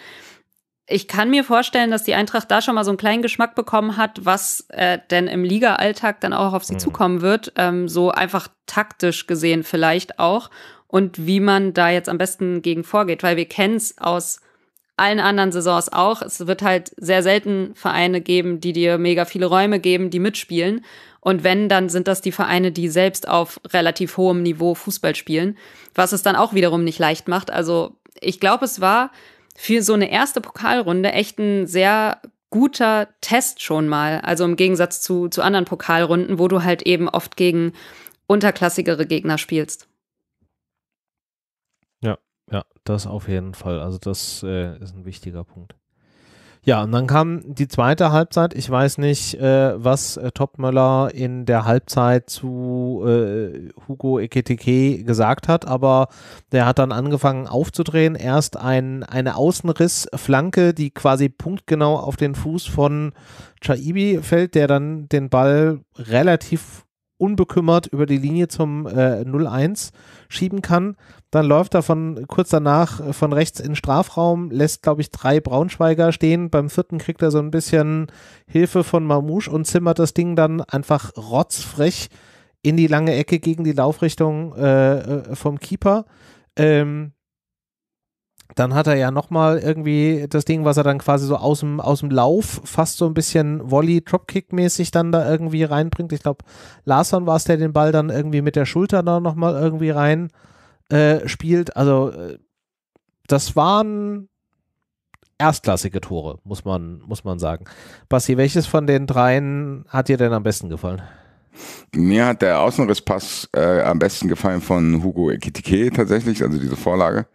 Ich kann mir vorstellen, dass die Eintracht da schon mal so einen kleinen Geschmack bekommen hat, was äh, denn im Liga-Alltag dann auch auf sie mhm. zukommen wird. Ähm, so einfach taktisch gesehen vielleicht auch. Und wie man da jetzt am besten gegen vorgeht. Weil wir kennen es aus allen anderen Saisons auch. Es wird halt sehr selten Vereine geben, die dir mega viele Räume geben, die mitspielen. Und wenn, dann sind das die Vereine, die selbst auf relativ hohem Niveau Fußball spielen, was es dann auch wiederum nicht leicht macht. Also ich glaube, es war für so eine erste Pokalrunde echt ein sehr guter Test schon mal. Also im Gegensatz zu, zu anderen Pokalrunden, wo du halt eben oft gegen unterklassigere Gegner spielst. Ja, ja, das auf jeden Fall. Also das äh, ist ein wichtiger Punkt. Ja, und dann kam die zweite Halbzeit. Ich weiß nicht, äh, was äh, Topmöller in der Halbzeit zu äh, Hugo Eketike gesagt hat, aber der hat dann angefangen aufzudrehen. Erst ein, eine Außenrissflanke, die quasi punktgenau auf den Fuß von Chaibi fällt, der dann den Ball relativ unbekümmert über die Linie zum äh, 0-1 schieben kann. Dann läuft er von kurz danach äh, von rechts in Strafraum, lässt, glaube ich, drei Braunschweiger stehen. Beim vierten kriegt er so ein bisschen Hilfe von Mamouche und zimmert das Ding dann einfach rotzfrech in die lange Ecke gegen die Laufrichtung äh, äh vom Keeper. Ähm, dann hat er ja nochmal irgendwie das Ding, was er dann quasi so aus dem, aus dem Lauf fast so ein bisschen Volley Dropkick mäßig dann da irgendwie reinbringt. Ich glaube, Larson war es, der den Ball dann irgendwie mit der Schulter da nochmal irgendwie rein äh, spielt. Also äh, das waren erstklassige Tore, muss man, muss man sagen. Basti, welches von den dreien hat dir denn am besten gefallen? Mir hat der Außenrisspass äh, am besten gefallen von Hugo Ekitike tatsächlich, also diese Vorlage.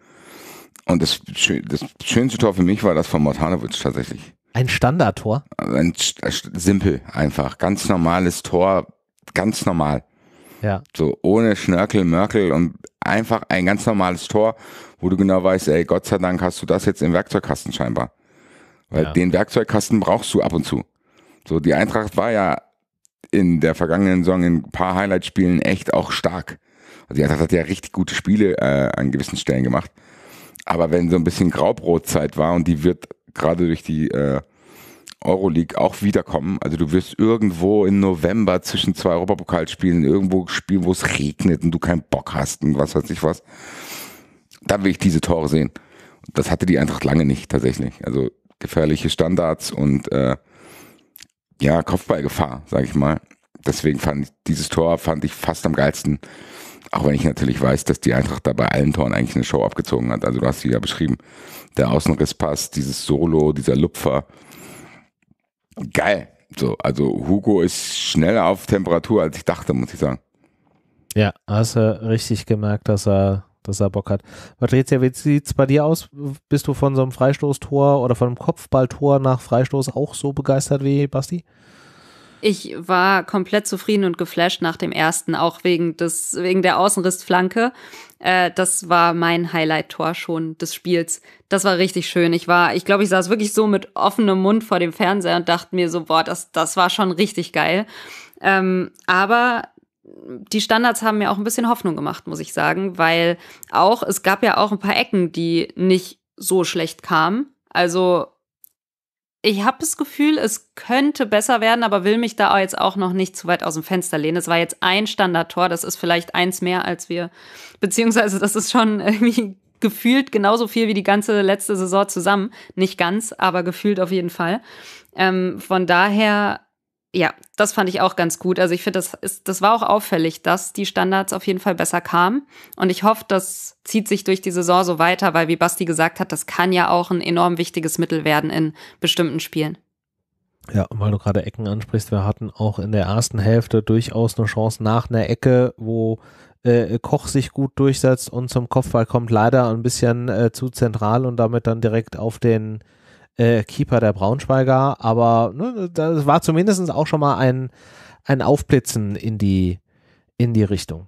Und das, das schönste Tor für mich war das von Mortanovic tatsächlich. Ein Standardtor? Also ein, äh, simpel, einfach. Ganz normales Tor, ganz normal. Ja. So ohne Schnörkel, Mörkel und einfach ein ganz normales Tor, wo du genau weißt, ey, Gott sei Dank hast du das jetzt im Werkzeugkasten scheinbar. Weil ja. den Werkzeugkasten brauchst du ab und zu. So, die Eintracht war ja in der vergangenen Saison in ein paar Highlight-Spielen echt auch stark. Also die Eintracht hat ja richtig gute Spiele äh, an gewissen Stellen gemacht aber wenn so ein bisschen Graubrotzeit war und die wird gerade durch die äh, Euroleague auch wiederkommen. Also du wirst irgendwo im November zwischen zwei Europapokalspielen irgendwo spielen, wo es regnet und du keinen Bock hast und was weiß ich was. Dann will ich diese Tore sehen. Das hatte die Eintracht lange nicht tatsächlich. Also gefährliche Standards und äh, ja, Kopfballgefahr, sage ich mal. Deswegen fand ich dieses Tor fand ich fast am geilsten. Auch wenn ich natürlich weiß, dass die Eintracht da bei allen Toren eigentlich eine Show abgezogen hat. Also du hast sie ja beschrieben. Der Außenrisspass, dieses Solo, dieser Lupfer. Geil. So, also Hugo ist schneller auf Temperatur, als ich dachte, muss ich sagen. Ja, hast du richtig gemerkt, dass er, dass er Bock hat. Patricia, wie sieht es bei dir aus? Bist du von so einem Freistoßtor oder von einem Kopfballtor nach Freistoß auch so begeistert wie Basti? Ich war komplett zufrieden und geflasht nach dem ersten, auch wegen, des, wegen der Außenrissflanke. Äh, das war mein Highlight-Tor schon des Spiels. Das war richtig schön. Ich war, ich glaube, ich saß wirklich so mit offenem Mund vor dem Fernseher und dachte mir so, boah, das, das war schon richtig geil. Ähm, aber die Standards haben mir auch ein bisschen Hoffnung gemacht, muss ich sagen, weil auch, es gab ja auch ein paar Ecken, die nicht so schlecht kamen. Also ich habe das Gefühl, es könnte besser werden, aber will mich da jetzt auch noch nicht zu weit aus dem Fenster lehnen. Es war jetzt ein Standardtor, das ist vielleicht eins mehr als wir, beziehungsweise das ist schon irgendwie gefühlt genauso viel wie die ganze letzte Saison zusammen. Nicht ganz, aber gefühlt auf jeden Fall. Ähm, von daher ja, das fand ich auch ganz gut. Also ich finde, das ist, das war auch auffällig, dass die Standards auf jeden Fall besser kamen. Und ich hoffe, das zieht sich durch die Saison so weiter, weil wie Basti gesagt hat, das kann ja auch ein enorm wichtiges Mittel werden in bestimmten Spielen. Ja, weil du gerade Ecken ansprichst, wir hatten auch in der ersten Hälfte durchaus eine Chance nach einer Ecke, wo äh, Koch sich gut durchsetzt und zum Kopfball kommt leider ein bisschen äh, zu zentral und damit dann direkt auf den äh, Keeper der Braunschweiger, aber ne, das war zumindest auch schon mal ein, ein Aufblitzen in die, in die Richtung.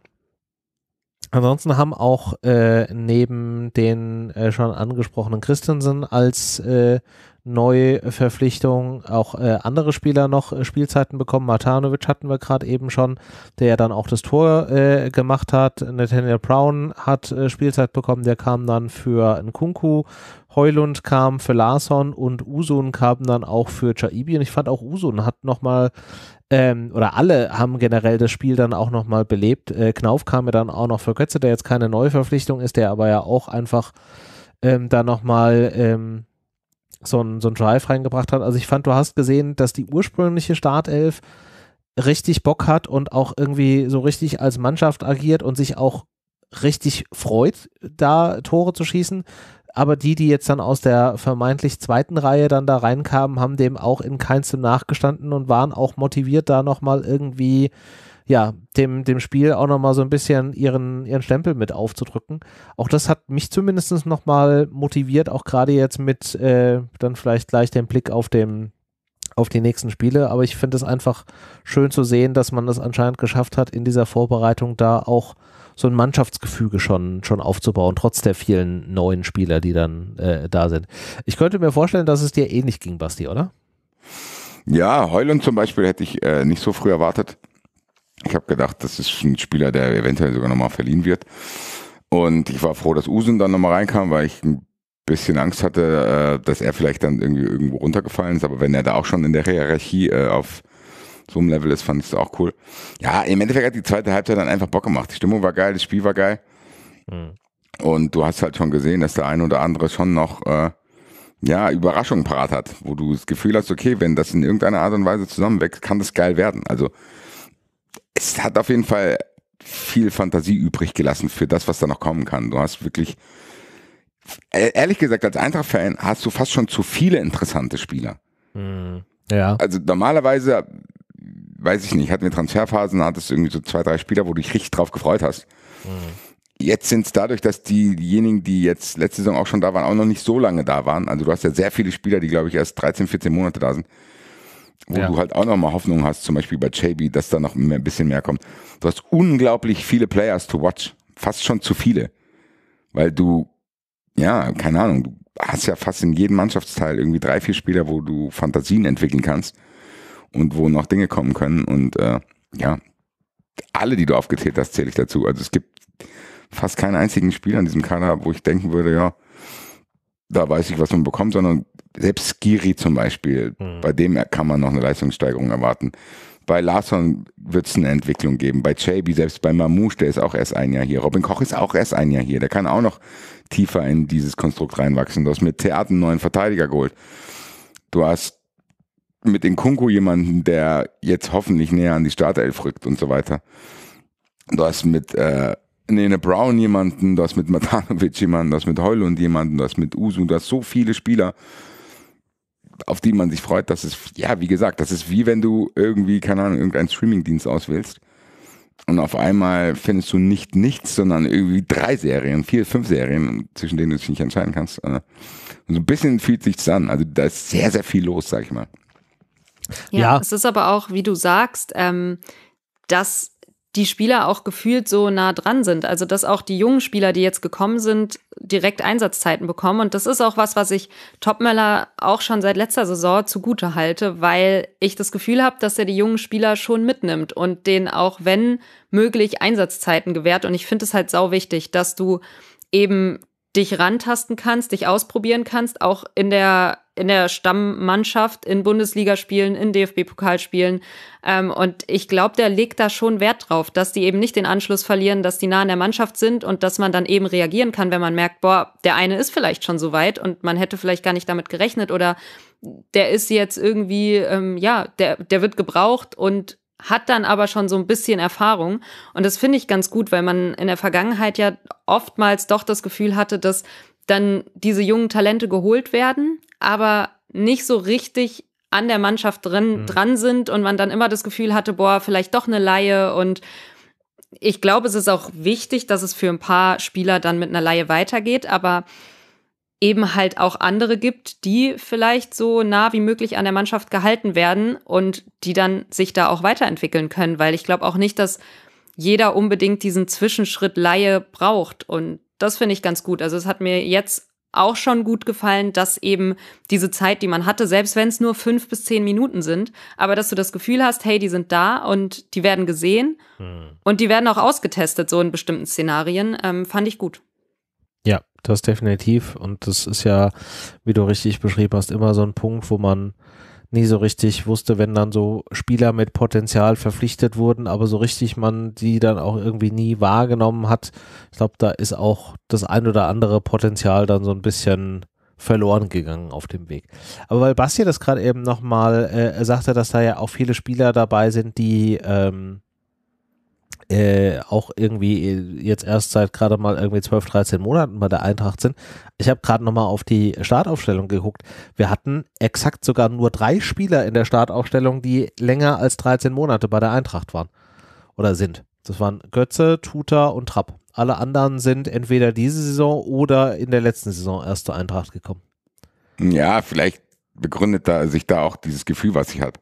Ansonsten haben auch äh, neben den äh, schon angesprochenen Christensen als äh, Neuverpflichtung auch äh, andere Spieler noch äh, Spielzeiten bekommen. Martanovic hatten wir gerade eben schon, der ja dann auch das Tor äh, gemacht hat. Nathaniel Brown hat äh, Spielzeit bekommen, der kam dann für Nkunku, Heulund kam für Larsson und Usun kam dann auch für Chaibi. Und ich fand auch Usun hat nochmal, ähm, oder alle haben generell das Spiel dann auch nochmal belebt. Äh, Knauf kam ja dann auch noch für Götze, der jetzt keine Neuverpflichtung ist, der aber ja auch einfach ähm, da nochmal ähm, so einen so Drive reingebracht hat. Also ich fand, du hast gesehen, dass die ursprüngliche Startelf richtig Bock hat und auch irgendwie so richtig als Mannschaft agiert und sich auch richtig freut, da Tore zu schießen aber die, die jetzt dann aus der vermeintlich zweiten Reihe dann da reinkamen, haben dem auch in keinstem nachgestanden und waren auch motiviert, da nochmal irgendwie, ja, dem, dem Spiel auch nochmal so ein bisschen ihren, ihren Stempel mit aufzudrücken. Auch das hat mich zumindest nochmal motiviert, auch gerade jetzt mit äh, dann vielleicht gleich den Blick auf dem auf die nächsten Spiele, aber ich finde es einfach schön zu sehen, dass man das anscheinend geschafft hat, in dieser Vorbereitung da auch äh, so ein Mannschaftsgefüge schon, schon aufzubauen, trotz der vielen neuen Spieler, die dann äh, da sind. Ich könnte mir vorstellen, dass es dir ähnlich ging, Basti, oder? Ja, Heulen zum Beispiel hätte ich äh, nicht so früh erwartet. Ich habe gedacht, das ist ein Spieler, der eventuell sogar nochmal verliehen wird. Und ich war froh, dass Usen dann nochmal reinkam, weil ich ein bisschen Angst hatte, äh, dass er vielleicht dann irgendwie irgendwo runtergefallen ist. Aber wenn er da auch schon in der Hierarchie äh, auf so einem Level ist, fand ich es auch cool. Ja, im Endeffekt hat die zweite Halbzeit dann einfach Bock gemacht. Die Stimmung war geil, das Spiel war geil. Mhm. Und du hast halt schon gesehen, dass der eine oder andere schon noch äh, ja, Überraschungen parat hat, wo du das Gefühl hast, okay, wenn das in irgendeiner Art und Weise zusammenwächst, kann das geil werden. Also es hat auf jeden Fall viel Fantasie übrig gelassen für das, was da noch kommen kann. Du hast wirklich, e-, ehrlich gesagt, als Eintracht-Fan hast du fast schon zu viele interessante Spieler. Mhm. Ja. Also normalerweise weiß ich nicht, hatten wir Transferphasen, da hattest du irgendwie so zwei, drei Spieler, wo du dich richtig drauf gefreut hast. Mhm. Jetzt sind es dadurch, dass diejenigen, die jetzt letzte Saison auch schon da waren, auch noch nicht so lange da waren. Also du hast ja sehr viele Spieler, die glaube ich erst 13, 14 Monate da sind wo ja. du halt auch nochmal Hoffnung hast, zum Beispiel bei JB, dass da noch ein bisschen mehr kommt. Du hast unglaublich viele Players to watch, fast schon zu viele, weil du, ja, keine Ahnung, du hast ja fast in jedem Mannschaftsteil irgendwie drei, vier Spieler, wo du Fantasien entwickeln kannst und wo noch Dinge kommen können. Und äh, ja, alle, die du aufgezählt hast, zähle ich dazu. Also es gibt fast keinen einzigen Spieler in diesem Kader, wo ich denken würde, ja, da weiß ich, was man bekommt, sondern selbst Skiri zum Beispiel, mhm. bei dem kann man noch eine Leistungssteigerung erwarten. Bei Larson wird es eine Entwicklung geben. Bei JB, selbst bei Mamouche, der ist auch erst ein Jahr hier. Robin Koch ist auch erst ein Jahr hier. Der kann auch noch tiefer in dieses Konstrukt reinwachsen. Du hast mit Theater einen neuen Verteidiger geholt. Du hast mit den Kunko jemanden, der jetzt hoffentlich näher an die Startelf rückt und so weiter. Du hast mit äh, Nene Brown jemanden, du hast mit Matanovic jemanden, du hast mit Heulund jemanden, du hast mit Usu, du hast so viele Spieler, auf die man sich freut, dass es, ja, wie gesagt, das ist wie wenn du irgendwie, keine Ahnung, irgendeinen Streamingdienst auswählst und auf einmal findest du nicht nichts, sondern irgendwie drei Serien, vier, fünf Serien, zwischen denen du dich nicht entscheiden kannst. Und äh, so ein bisschen fühlt sich's an. Also da ist sehr, sehr viel los, sag ich mal. Ja, ja, es ist aber auch, wie du sagst, ähm, dass die Spieler auch gefühlt so nah dran sind. Also, dass auch die jungen Spieler, die jetzt gekommen sind, direkt Einsatzzeiten bekommen. Und das ist auch was, was ich Topmöller auch schon seit letzter Saison zugute halte, weil ich das Gefühl habe, dass er die jungen Spieler schon mitnimmt und denen auch, wenn möglich, Einsatzzeiten gewährt. Und ich finde es halt sau wichtig, dass du eben dich rantasten kannst, dich ausprobieren kannst, auch in der in der Stammmannschaft in Bundesligaspielen, in DFB-Pokalspielen. Ähm, und ich glaube, der legt da schon Wert drauf, dass die eben nicht den Anschluss verlieren, dass die nah an der Mannschaft sind und dass man dann eben reagieren kann, wenn man merkt, boah, der eine ist vielleicht schon so weit und man hätte vielleicht gar nicht damit gerechnet oder der ist jetzt irgendwie, ähm, ja, der, der wird gebraucht und hat dann aber schon so ein bisschen Erfahrung. Und das finde ich ganz gut, weil man in der Vergangenheit ja oftmals doch das Gefühl hatte, dass dann diese jungen Talente geholt werden, aber nicht so richtig an der Mannschaft drin, mhm. dran sind und man dann immer das Gefühl hatte, boah, vielleicht doch eine Laie und ich glaube, es ist auch wichtig, dass es für ein paar Spieler dann mit einer Laie weitergeht, aber eben halt auch andere gibt, die vielleicht so nah wie möglich an der Mannschaft gehalten werden und die dann sich da auch weiterentwickeln können, weil ich glaube auch nicht, dass jeder unbedingt diesen Zwischenschritt Laie braucht und das finde ich ganz gut. Also es hat mir jetzt auch schon gut gefallen, dass eben diese Zeit, die man hatte, selbst wenn es nur fünf bis zehn Minuten sind, aber dass du das Gefühl hast, hey, die sind da und die werden gesehen hm. und die werden auch ausgetestet, so in bestimmten Szenarien, ähm, fand ich gut. Ja, das definitiv. Und das ist ja, wie du richtig beschrieben hast, immer so ein Punkt, wo man nie so richtig wusste, wenn dann so Spieler mit Potenzial verpflichtet wurden, aber so richtig man die dann auch irgendwie nie wahrgenommen hat. Ich glaube, da ist auch das ein oder andere Potenzial dann so ein bisschen verloren gegangen auf dem Weg. Aber weil Basti das gerade eben nochmal äh, sagte, dass da ja auch viele Spieler dabei sind, die ähm, äh, auch irgendwie äh, jetzt erst seit gerade mal irgendwie 12, 13 Monaten bei der Eintracht sind. Ich habe gerade nochmal auf die Startaufstellung geguckt. Wir hatten exakt sogar nur drei Spieler in der Startaufstellung, die länger als 13 Monate bei der Eintracht waren oder sind. Das waren Götze, Tuta und Trapp. Alle anderen sind entweder diese Saison oder in der letzten Saison erst zur Eintracht gekommen. Ja, vielleicht begründet da, sich da auch dieses Gefühl, was ich habe.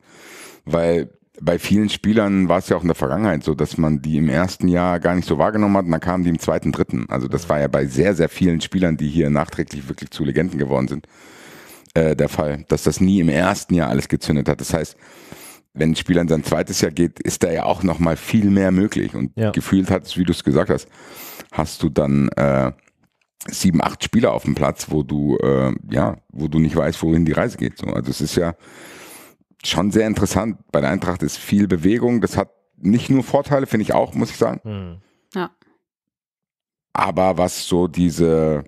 Weil bei vielen Spielern war es ja auch in der Vergangenheit so, dass man die im ersten Jahr gar nicht so wahrgenommen hat und dann kamen die im zweiten, dritten. Also das war ja bei sehr, sehr vielen Spielern, die hier nachträglich wirklich zu Legenden geworden sind, äh, der Fall, dass das nie im ersten Jahr alles gezündet hat. Das heißt, wenn ein Spieler in sein zweites Jahr geht, ist da ja auch nochmal viel mehr möglich. Und ja. gefühlt hat es, wie du es gesagt hast, hast du dann äh, sieben, acht Spieler auf dem Platz, wo du, äh, ja, wo du nicht weißt, wohin die Reise geht. So, also es ist ja schon sehr interessant. Bei der Eintracht ist viel Bewegung. Das hat nicht nur Vorteile, finde ich auch, muss ich sagen. Hm. Ja. Aber was so diese,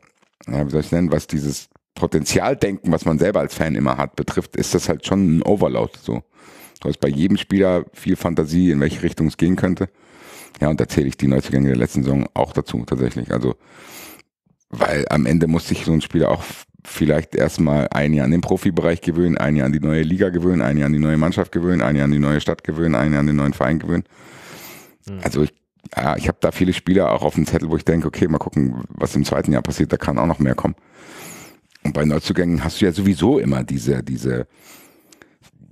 ja, wie soll ich nennen, was dieses Potenzialdenken, was man selber als Fan immer hat, betrifft, ist das halt schon ein Overload. So. Du hast bei jedem Spieler viel Fantasie, in welche Richtung es gehen könnte. Ja, und da zähle ich die Neuzugänge der letzten Saison auch dazu tatsächlich. Also, weil am Ende muss sich so ein Spieler auch vielleicht erstmal ein Jahr an den Profibereich gewöhnen, ein Jahr an die neue Liga gewöhnen, ein Jahr an die neue Mannschaft gewöhnen, ein Jahr an die neue Stadt gewöhnen, ein Jahr an den neuen Verein gewöhnen. Mhm. Also ich, ja, ich habe da viele Spieler auch auf dem Zettel, wo ich denke, okay, mal gucken, was im zweiten Jahr passiert, da kann auch noch mehr kommen. Und bei Neuzugängen hast du ja sowieso immer diese, diese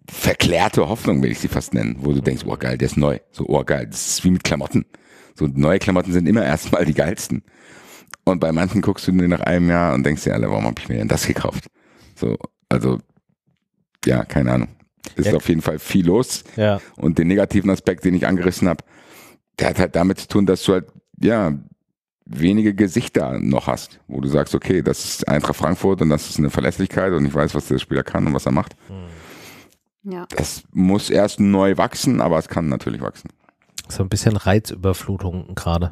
verklärte Hoffnung, will ich sie fast nennen, wo du denkst, oh geil, der ist neu. So, oh geil, das ist wie mit Klamotten. So neue Klamotten sind immer erstmal die geilsten. Und bei manchen guckst du nur nach einem Jahr und denkst dir alle, warum habe ich mir denn das gekauft? So, also, ja, keine Ahnung. Ist ja. auf jeden Fall viel los. Ja. Und den negativen Aspekt, den ich angerissen habe, der hat halt damit zu tun, dass du halt, ja, wenige Gesichter noch hast, wo du sagst, okay, das ist Eintracht Frankfurt und das ist eine Verlässlichkeit und ich weiß, was der Spieler kann und was er macht. Hm. Ja. Das muss erst neu wachsen, aber es kann natürlich wachsen. So ein bisschen Reizüberflutung gerade.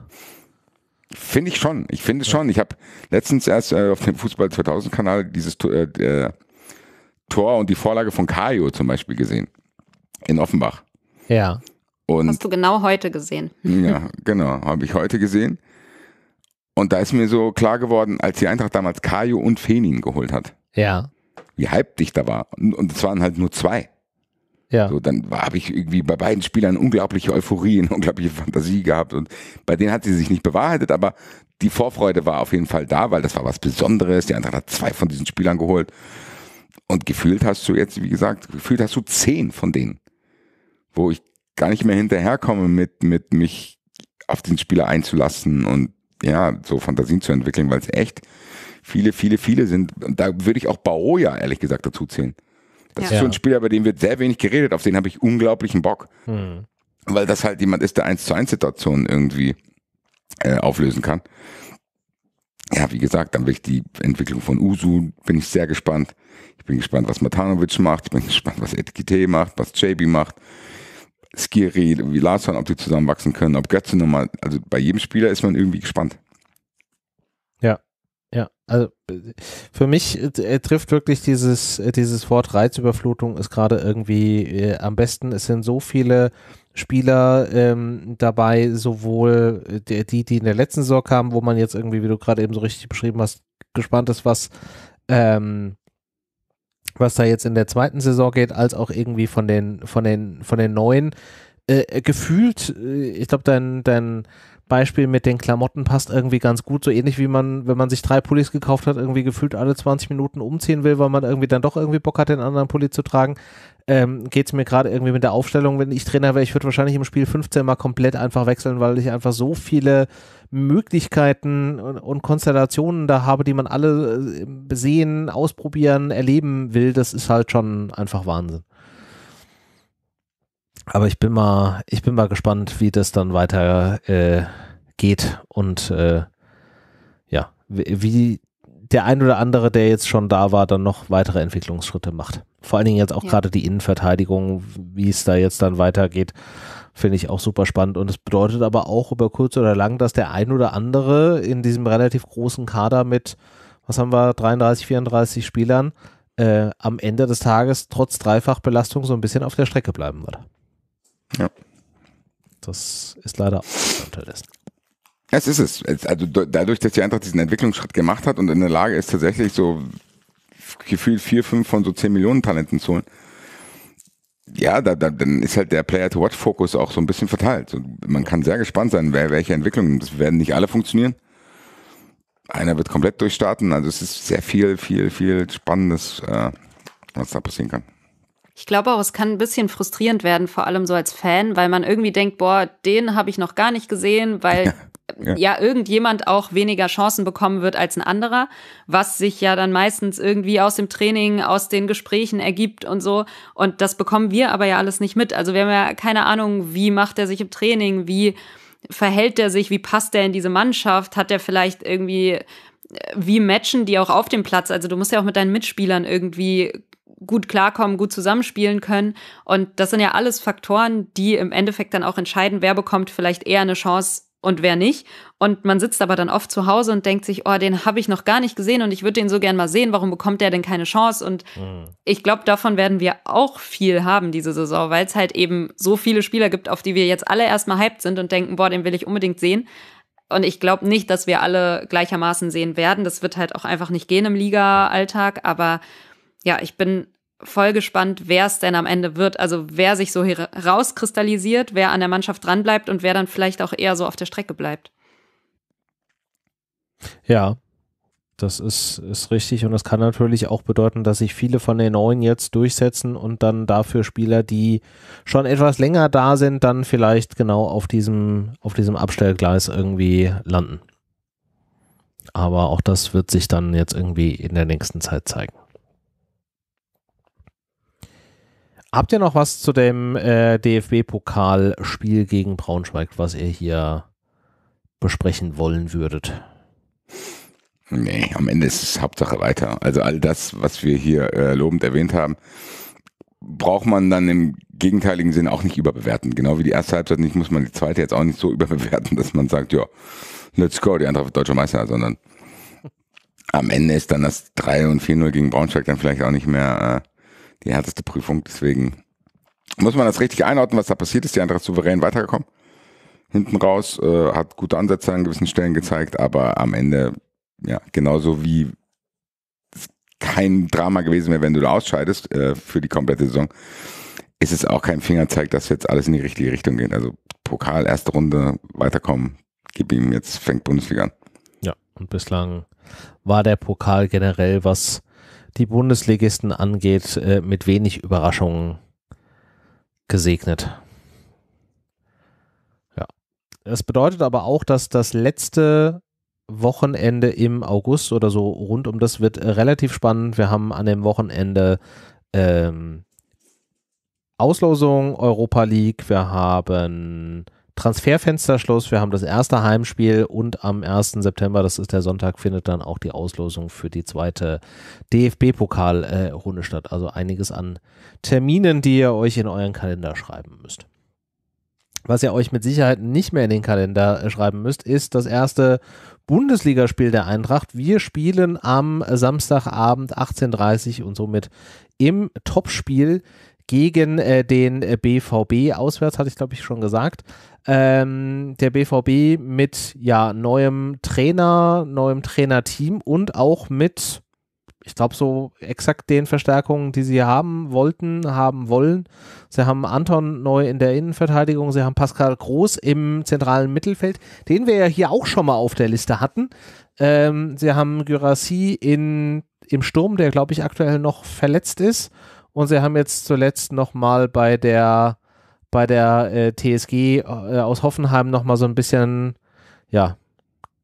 Finde ich schon. Ich finde ja. schon. Ich habe letztens erst äh, auf dem Fußball 2000 Kanal dieses äh, Tor und die Vorlage von Kajo zum Beispiel gesehen. In Offenbach. Ja. Und Hast du genau heute gesehen. ja, genau. Habe ich heute gesehen. Und da ist mir so klar geworden, als die Eintracht damals Kajo und Fenin geholt hat. Ja. Wie hyped ich da war. Und es waren halt nur zwei. Ja. So, dann habe ich irgendwie bei beiden Spielern unglaubliche Euphorie und unglaubliche Fantasie gehabt. Und bei denen hat sie sich nicht bewahrheitet, aber die Vorfreude war auf jeden Fall da, weil das war was Besonderes. Die Eintracht hat zwei von diesen Spielern geholt. Und gefühlt hast du jetzt, wie gesagt, gefühlt hast du zehn von denen, wo ich gar nicht mehr hinterherkomme mit, mit mich auf den Spieler einzulassen und ja, so Fantasien zu entwickeln, weil es echt viele, viele, viele sind. Und da würde ich auch Baroja ehrlich gesagt dazu zählen. Das ja. ist so ein Spieler, über den wird sehr wenig geredet, auf den habe ich unglaublichen Bock. Hm. Weil das halt jemand ist, der 1 zu 1 Situationen irgendwie äh, auflösen kann. Ja, wie gesagt, dann will ich die Entwicklung von Usu, bin ich sehr gespannt. Ich bin gespannt, was Matanovic macht, ich bin gespannt, was Etikete macht, was JB macht. Skiri, wie Larson, ob die zusammenwachsen können, ob Götze nochmal, also bei jedem Spieler ist man irgendwie gespannt. Also für mich äh, trifft wirklich dieses, äh, dieses Wort Reizüberflutung ist gerade irgendwie äh, am besten. Es sind so viele Spieler ähm, dabei, sowohl äh, die, die in der letzten Saison kamen, wo man jetzt irgendwie, wie du gerade eben so richtig beschrieben hast, gespannt ist, was, ähm, was da jetzt in der zweiten Saison geht, als auch irgendwie von den, von den, von den neuen. Äh, äh, gefühlt, ich glaube, dein, dein Beispiel mit den Klamotten passt irgendwie ganz gut. So ähnlich wie man, wenn man sich drei Pullis gekauft hat, irgendwie gefühlt alle 20 Minuten umziehen will, weil man irgendwie dann doch irgendwie Bock hat, den anderen Pulli zu tragen. Ähm, Geht es mir gerade irgendwie mit der Aufstellung, wenn ich Trainer wäre, ich würde wahrscheinlich im Spiel 15 mal komplett einfach wechseln, weil ich einfach so viele Möglichkeiten und, Konstellationen da habe, die man alle äh, sehen, ausprobieren, erleben will. Das ist halt schon einfach Wahnsinn aber ich bin mal, ich bin mal gespannt, wie das dann weiter äh, geht und äh, ja, wie der ein oder andere, der jetzt schon da war, dann noch weitere Entwicklungsschritte macht. Vor allen Dingen jetzt auch ja. gerade die Innenverteidigung, wie es da jetzt dann weitergeht, finde ich auch super spannend. Und es bedeutet aber auch über kurz oder lang, dass der ein oder andere in diesem relativ großen Kader mit, was haben wir, 33, 34 Spielern, äh, am Ende des Tages trotz Dreifachbelastung so ein bisschen auf der Strecke bleiben wird. Ja. Das ist leider unterdessen. Es ist es. Also dadurch, dass die Eintracht diesen Entwicklungsschritt gemacht hat und in der Lage ist, tatsächlich so gefühlt vier, fünf von so zehn Millionen Talenten zu holen, ja, da, da, dann ist halt der Player-to-Watch-Fokus auch so ein bisschen verteilt. man kann sehr gespannt sein, wer, welche Entwicklungen. Das werden nicht alle funktionieren. Einer wird komplett durchstarten. Also es ist sehr viel, viel, viel Spannendes, äh, was da passieren kann. Ich glaube auch, es kann ein bisschen frustrierend werden, vor allem so als Fan, weil man irgendwie denkt, boah, den habe ich noch gar nicht gesehen, weil ja. Ja. ja. irgendjemand auch weniger Chancen bekommen wird als ein anderer, was sich ja dann meistens irgendwie aus dem Training, aus den Gesprächen ergibt und so. Und das bekommen wir aber ja alles nicht mit. Also wir haben ja keine Ahnung, wie macht er sich im Training, wie verhält er sich, wie passt er in diese Mannschaft, hat er vielleicht irgendwie äh, wie matchen die auch auf dem Platz? Also du musst ja auch mit deinen Mitspielern irgendwie gut klarkommen, gut zusammenspielen können. Und das sind ja alles Faktoren, die im Endeffekt dann auch entscheiden, wer bekommt vielleicht eher eine Chance und wer nicht. Und man sitzt aber dann oft zu Hause und denkt sich, oh, den habe ich noch gar nicht gesehen und ich würde den so gern mal sehen. Warum bekommt der denn keine Chance? Und mhm. ich glaube, davon werden wir auch viel haben diese Saison, weil es halt eben so viele Spieler gibt, auf die wir jetzt alle erstmal hyped sind und denken, boah, den will ich unbedingt sehen. Und ich glaube nicht, dass wir alle gleichermaßen sehen werden. Das wird halt auch einfach nicht gehen im Liga-Alltag. Aber ja, ich bin voll gespannt, wer es denn am Ende wird. Also wer sich so herauskristallisiert, wer an der Mannschaft dranbleibt und wer dann vielleicht auch eher so auf der Strecke bleibt. Ja, das ist, ist richtig und das kann natürlich auch bedeuten, dass sich viele von den Neuen jetzt durchsetzen und dann dafür Spieler, die schon etwas länger da sind, dann vielleicht genau auf diesem, auf diesem Abstellgleis irgendwie landen. Aber auch das wird sich dann jetzt irgendwie in der nächsten Zeit zeigen. Habt ihr noch was zu dem äh, DFB-Pokalspiel gegen Braunschweig, was ihr hier besprechen wollen würdet? Nee, am Ende ist es Hauptsache weiter. Also all das, was wir hier äh, lobend erwähnt haben, braucht man dann im gegenteiligen Sinn auch nicht überbewerten. Genau wie die erste Halbzeit nicht, muss man die zweite jetzt auch nicht so überbewerten, dass man sagt, ja, let's go, die Eintracht wird deutscher Meister, sondern am Ende ist dann das 3 und 4-0 gegen Braunschweig dann vielleicht auch nicht mehr äh, die härteste Prüfung. Deswegen muss man das richtig einordnen, was da passiert ist. Die Eintracht souverän weitergekommen. Hinten raus äh, hat gute Ansätze an gewissen Stellen gezeigt, aber am Ende, ja, genauso wie kein Drama gewesen wäre, wenn du da ausscheidest äh, für die komplette Saison, ist es auch kein Fingerzeig, dass jetzt alles in die richtige Richtung geht. Also Pokal, erste Runde, weiterkommen, gib ihm, jetzt fängt Bundesliga an. Ja, und bislang war der Pokal generell was die Bundesligisten angeht, äh, mit wenig Überraschungen gesegnet. Ja. Das bedeutet aber auch, dass das letzte Wochenende im August oder so rund um das wird äh, relativ spannend. Wir haben an dem Wochenende ähm, Auslosung Europa League, wir haben Transferfenster Schluss. Wir haben das erste Heimspiel und am 1. September, das ist der Sonntag, findet dann auch die Auslosung für die zweite dfb pokalrunde äh, statt. Also einiges an Terminen, die ihr euch in euren Kalender schreiben müsst. Was ihr euch mit Sicherheit nicht mehr in den Kalender äh, schreiben müsst, ist das erste Bundesligaspiel der Eintracht. Wir spielen am Samstagabend 18.30 Uhr und somit im Topspiel gegen äh, den BVB äh, auswärts, hatte ich glaube ich schon gesagt. Ähm, der BVB mit ja neuem Trainer, neuem Trainerteam und auch mit, ich glaube so exakt den Verstärkungen, die sie haben wollten, haben wollen. Sie haben Anton neu in der Innenverteidigung, sie haben Pascal Groß im zentralen Mittelfeld, den wir ja hier auch schon mal auf der Liste hatten. Ähm, sie haben Gyrassi in im Sturm, der glaube ich aktuell noch verletzt ist und sie haben jetzt zuletzt nochmal bei der bei der äh, TSG äh, aus Hoffenheim nochmal so ein bisschen, ja,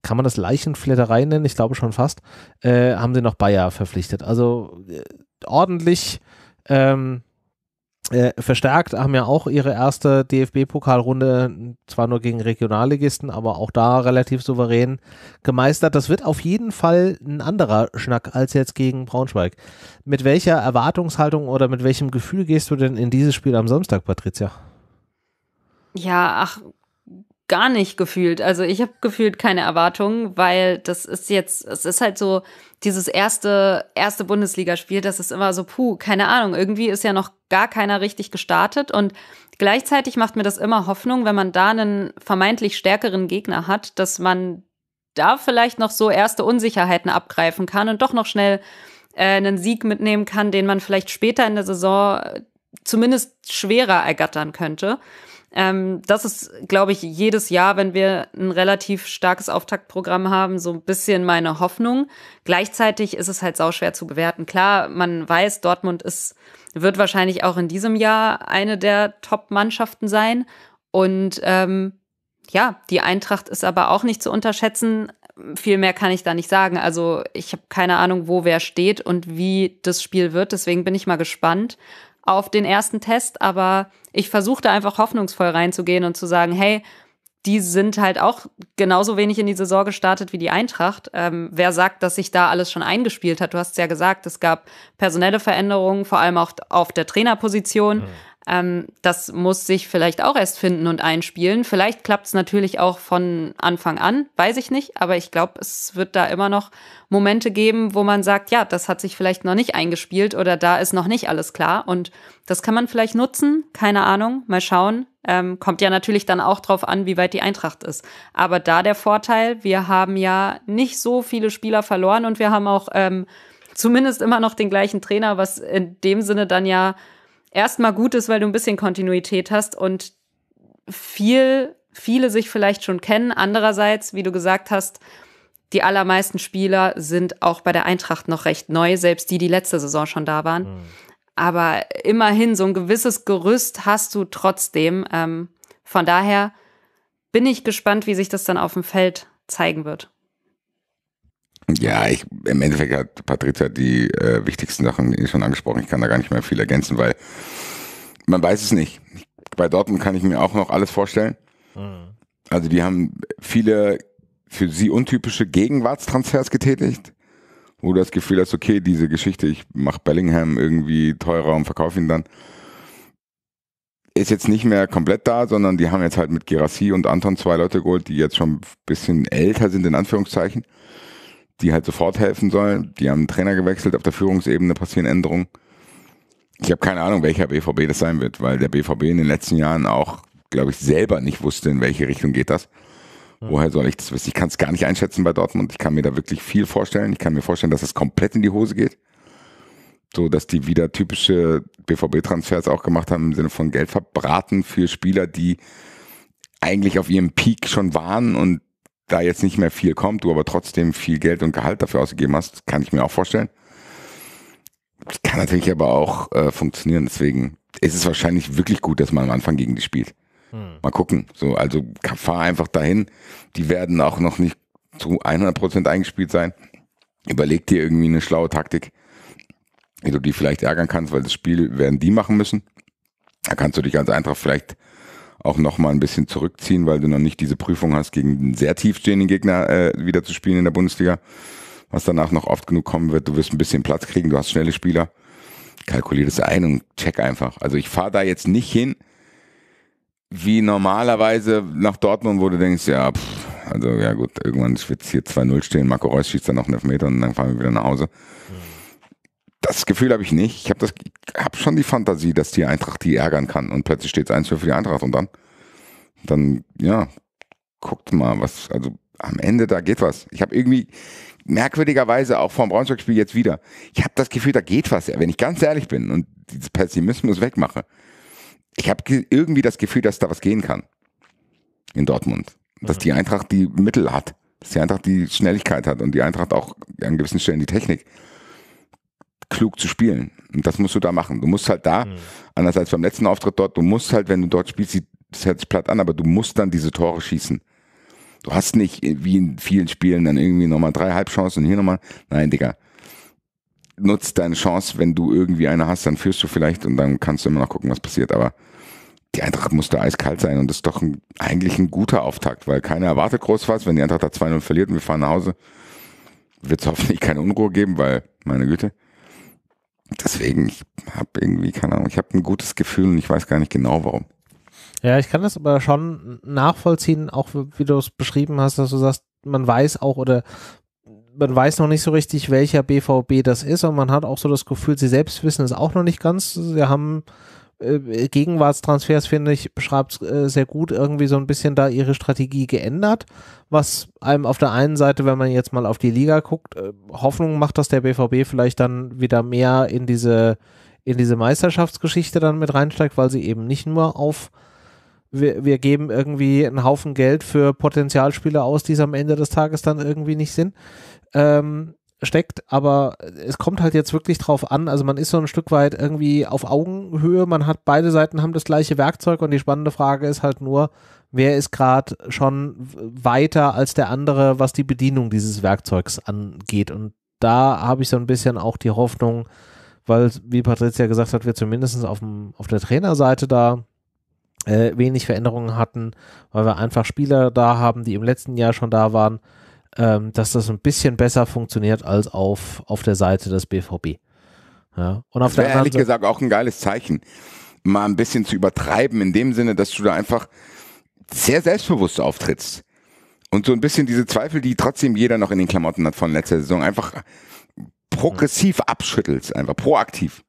kann man das Leichenflatterei nennen? Ich glaube schon fast, äh, haben sie noch Bayer verpflichtet. Also äh, ordentlich ähm, äh, verstärkt, haben ja auch ihre erste DFB-Pokalrunde, zwar nur gegen Regionalligisten, aber auch da relativ souverän gemeistert. Das wird auf jeden Fall ein anderer Schnack als jetzt gegen Braunschweig. Mit welcher Erwartungshaltung oder mit welchem Gefühl gehst du denn in dieses Spiel am Samstag, Patricia? Ja, ach, gar nicht gefühlt. Also ich habe gefühlt keine Erwartungen, weil das ist jetzt, es ist halt so dieses erste, erste Bundesligaspiel, das ist immer so, puh, keine Ahnung, irgendwie ist ja noch gar keiner richtig gestartet und gleichzeitig macht mir das immer Hoffnung, wenn man da einen vermeintlich stärkeren Gegner hat, dass man da vielleicht noch so erste Unsicherheiten abgreifen kann und doch noch schnell äh, einen Sieg mitnehmen kann, den man vielleicht später in der Saison äh, zumindest schwerer ergattern könnte. Ähm, das ist, glaube ich, jedes Jahr, wenn wir ein relativ starkes Auftaktprogramm haben, so ein bisschen meine Hoffnung. Gleichzeitig ist es halt sauschwer zu bewerten. Klar, man weiß, Dortmund ist, wird wahrscheinlich auch in diesem Jahr eine der Top-Mannschaften sein. Und ähm, ja, die Eintracht ist aber auch nicht zu unterschätzen. Viel mehr kann ich da nicht sagen. Also ich habe keine Ahnung, wo wer steht und wie das Spiel wird. Deswegen bin ich mal gespannt auf den ersten Test, aber ich versuchte einfach hoffnungsvoll reinzugehen und zu sagen, hey, die sind halt auch genauso wenig in die Saison gestartet wie die Eintracht. Ähm, wer sagt, dass sich da alles schon eingespielt hat? Du hast es ja gesagt, es gab personelle Veränderungen, vor allem auch auf der Trainerposition. Mhm. Ähm, das muss sich vielleicht auch erst finden und einspielen. Vielleicht klappt es natürlich auch von Anfang an, weiß ich nicht, aber ich glaube, es wird da immer noch Momente geben, wo man sagt, ja, das hat sich vielleicht noch nicht eingespielt oder da ist noch nicht alles klar und das kann man vielleicht nutzen, keine Ahnung, mal schauen. Ähm, kommt ja natürlich dann auch drauf an, wie weit die Eintracht ist. Aber da der Vorteil, wir haben ja nicht so viele Spieler verloren und wir haben auch ähm, zumindest immer noch den gleichen Trainer, was in dem Sinne dann ja erstmal gut ist, weil du ein bisschen Kontinuität hast und viel, viele sich vielleicht schon kennen. Andererseits, wie du gesagt hast, die allermeisten Spieler sind auch bei der Eintracht noch recht neu, selbst die, die letzte Saison schon da waren. Mhm. Aber immerhin, so ein gewisses Gerüst hast du trotzdem. Ähm, von daher bin ich gespannt, wie sich das dann auf dem Feld zeigen wird. Ja, ich, im Endeffekt hat Patrizia die äh, wichtigsten Sachen schon angesprochen. Ich kann da gar nicht mehr viel ergänzen, weil man weiß es nicht. Bei Dortmund kann ich mir auch noch alles vorstellen. Mhm. Also die haben viele für sie untypische Gegenwartstransfers getätigt, wo du das Gefühl hast, okay, diese Geschichte, ich mache Bellingham irgendwie teurer und verkaufe ihn dann, ist jetzt nicht mehr komplett da, sondern die haben jetzt halt mit Gerassi und Anton zwei Leute geholt, die jetzt schon ein bisschen älter sind, in Anführungszeichen die halt sofort helfen sollen. Die haben einen Trainer gewechselt, auf der Führungsebene passieren Änderungen. Ich habe keine Ahnung, welcher BVB das sein wird, weil der BVB in den letzten Jahren auch, glaube ich, selber nicht wusste, in welche Richtung geht das. Hm. Woher soll ich das wissen? Ich kann es gar nicht einschätzen bei Dortmund. Ich kann mir da wirklich viel vorstellen. Ich kann mir vorstellen, dass es das komplett in die Hose geht. So, dass die wieder typische BVB-Transfers auch gemacht haben im Sinne von Geld verbraten für Spieler, die eigentlich auf ihrem Peak schon waren und da jetzt nicht mehr viel kommt, du aber trotzdem viel Geld und Gehalt dafür ausgegeben hast, kann ich mir auch vorstellen. Das kann natürlich aber auch äh, funktionieren. Deswegen ist es wahrscheinlich wirklich gut, dass man am Anfang gegen die spielt. Hm. Mal gucken. So, also fahr einfach dahin. Die werden auch noch nicht zu 100% Prozent eingespielt sein. Überleg dir irgendwie eine schlaue Taktik, wie du die vielleicht ärgern kannst, weil das Spiel werden die machen müssen. Da kannst du dich als Eintracht vielleicht auch nochmal ein bisschen zurückziehen, weil du noch nicht diese Prüfung hast, gegen einen sehr tiefstehenden Gegner äh, wieder zu spielen in der Bundesliga, was danach noch oft genug kommen wird. Du wirst ein bisschen Platz kriegen, du hast schnelle Spieler. Kalkulier das ein und check einfach. Also ich fahre da jetzt nicht hin, wie normalerweise nach Dortmund, wo du denkst, ja, pff, also ja gut, irgendwann wird es hier 2-0 stehen, Marco Reus schießt dann noch einen Elfmeter und dann fahren wir wieder nach Hause. Mhm das Gefühl habe ich nicht. Ich habe hab schon die Fantasie, dass die Eintracht die ärgern kann und plötzlich steht es 1-4 für die Eintracht und dann, dann, ja, guckt mal, was, also am Ende da geht was. Ich habe irgendwie merkwürdigerweise auch vor dem Braunschweig-Spiel jetzt wieder, ich habe das Gefühl, da geht was, wenn ich ganz ehrlich bin und diesen Pessimismus wegmache. Ich habe irgendwie das Gefühl, dass da was gehen kann in Dortmund. Dass die Eintracht die Mittel hat, dass die Eintracht die Schnelligkeit hat und die Eintracht auch an gewissen Stellen die Technik klug zu spielen. Und das musst du da machen. Du musst halt da, mhm. anders als beim letzten Auftritt dort, du musst halt, wenn du dort spielst, sieht das hört sich platt an, aber du musst dann diese Tore schießen. Du hast nicht, äh, wie in vielen Spielen, dann irgendwie nochmal drei Halbchancen und hier nochmal. Nein, Digga. Nutz deine Chance, wenn du irgendwie eine hast, dann führst du vielleicht und dann kannst du immer noch gucken, was passiert. Aber die Eintracht muss da eiskalt sein und das ist doch ein, eigentlich ein guter Auftakt, weil keiner erwartet groß was. Wenn die Eintracht da 2-0 verliert und wir fahren nach Hause, wird es hoffentlich keine Unruhe geben, weil, meine Güte deswegen, ich habe irgendwie, keine Ahnung, ich habe ein gutes Gefühl und ich weiß gar nicht genau warum. Ja, ich kann das aber schon nachvollziehen, auch wie du es beschrieben hast, dass du sagst, man weiß auch oder man weiß noch nicht so richtig, welcher BVB das ist und man hat auch so das Gefühl, sie selbst wissen es auch noch nicht ganz. Sie haben äh, äh, Gegenwartstransfers, finde ich, beschreibt äh, sehr gut, irgendwie so ein bisschen da ihre Strategie geändert, was einem auf der einen Seite, wenn man jetzt mal auf die Liga guckt, äh, Hoffnung macht, dass der BVB vielleicht dann wieder mehr in diese, in diese Meisterschaftsgeschichte dann mit reinsteigt, weil sie eben nicht nur auf wir, wir geben irgendwie einen Haufen Geld für Potenzialspieler aus, die es am Ende des Tages dann irgendwie nicht sind. Ähm, steckt, aber es kommt halt jetzt wirklich drauf an. Also man ist so ein Stück weit irgendwie auf Augenhöhe. Man hat beide Seiten haben das gleiche Werkzeug und die spannende Frage ist halt nur, wer ist gerade schon weiter als der andere, was die Bedienung dieses Werkzeugs angeht. Und da habe ich so ein bisschen auch die Hoffnung, weil, wie Patricia gesagt hat, wir zumindest auf, dem, auf der Trainerseite da äh, wenig Veränderungen hatten, weil wir einfach Spieler da haben, die im letzten Jahr schon da waren ähm, dass das ein bisschen besser funktioniert als auf, auf der Seite des BVB. Ja. Und auf das der ehrlich Seite gesagt auch ein geiles Zeichen, mal ein bisschen zu übertreiben, in dem Sinne, dass du da einfach sehr selbstbewusst auftrittst. Und so ein bisschen diese Zweifel, die trotzdem jeder noch in den Klamotten hat von letzter Saison, einfach progressiv abschüttelst, einfach proaktiv.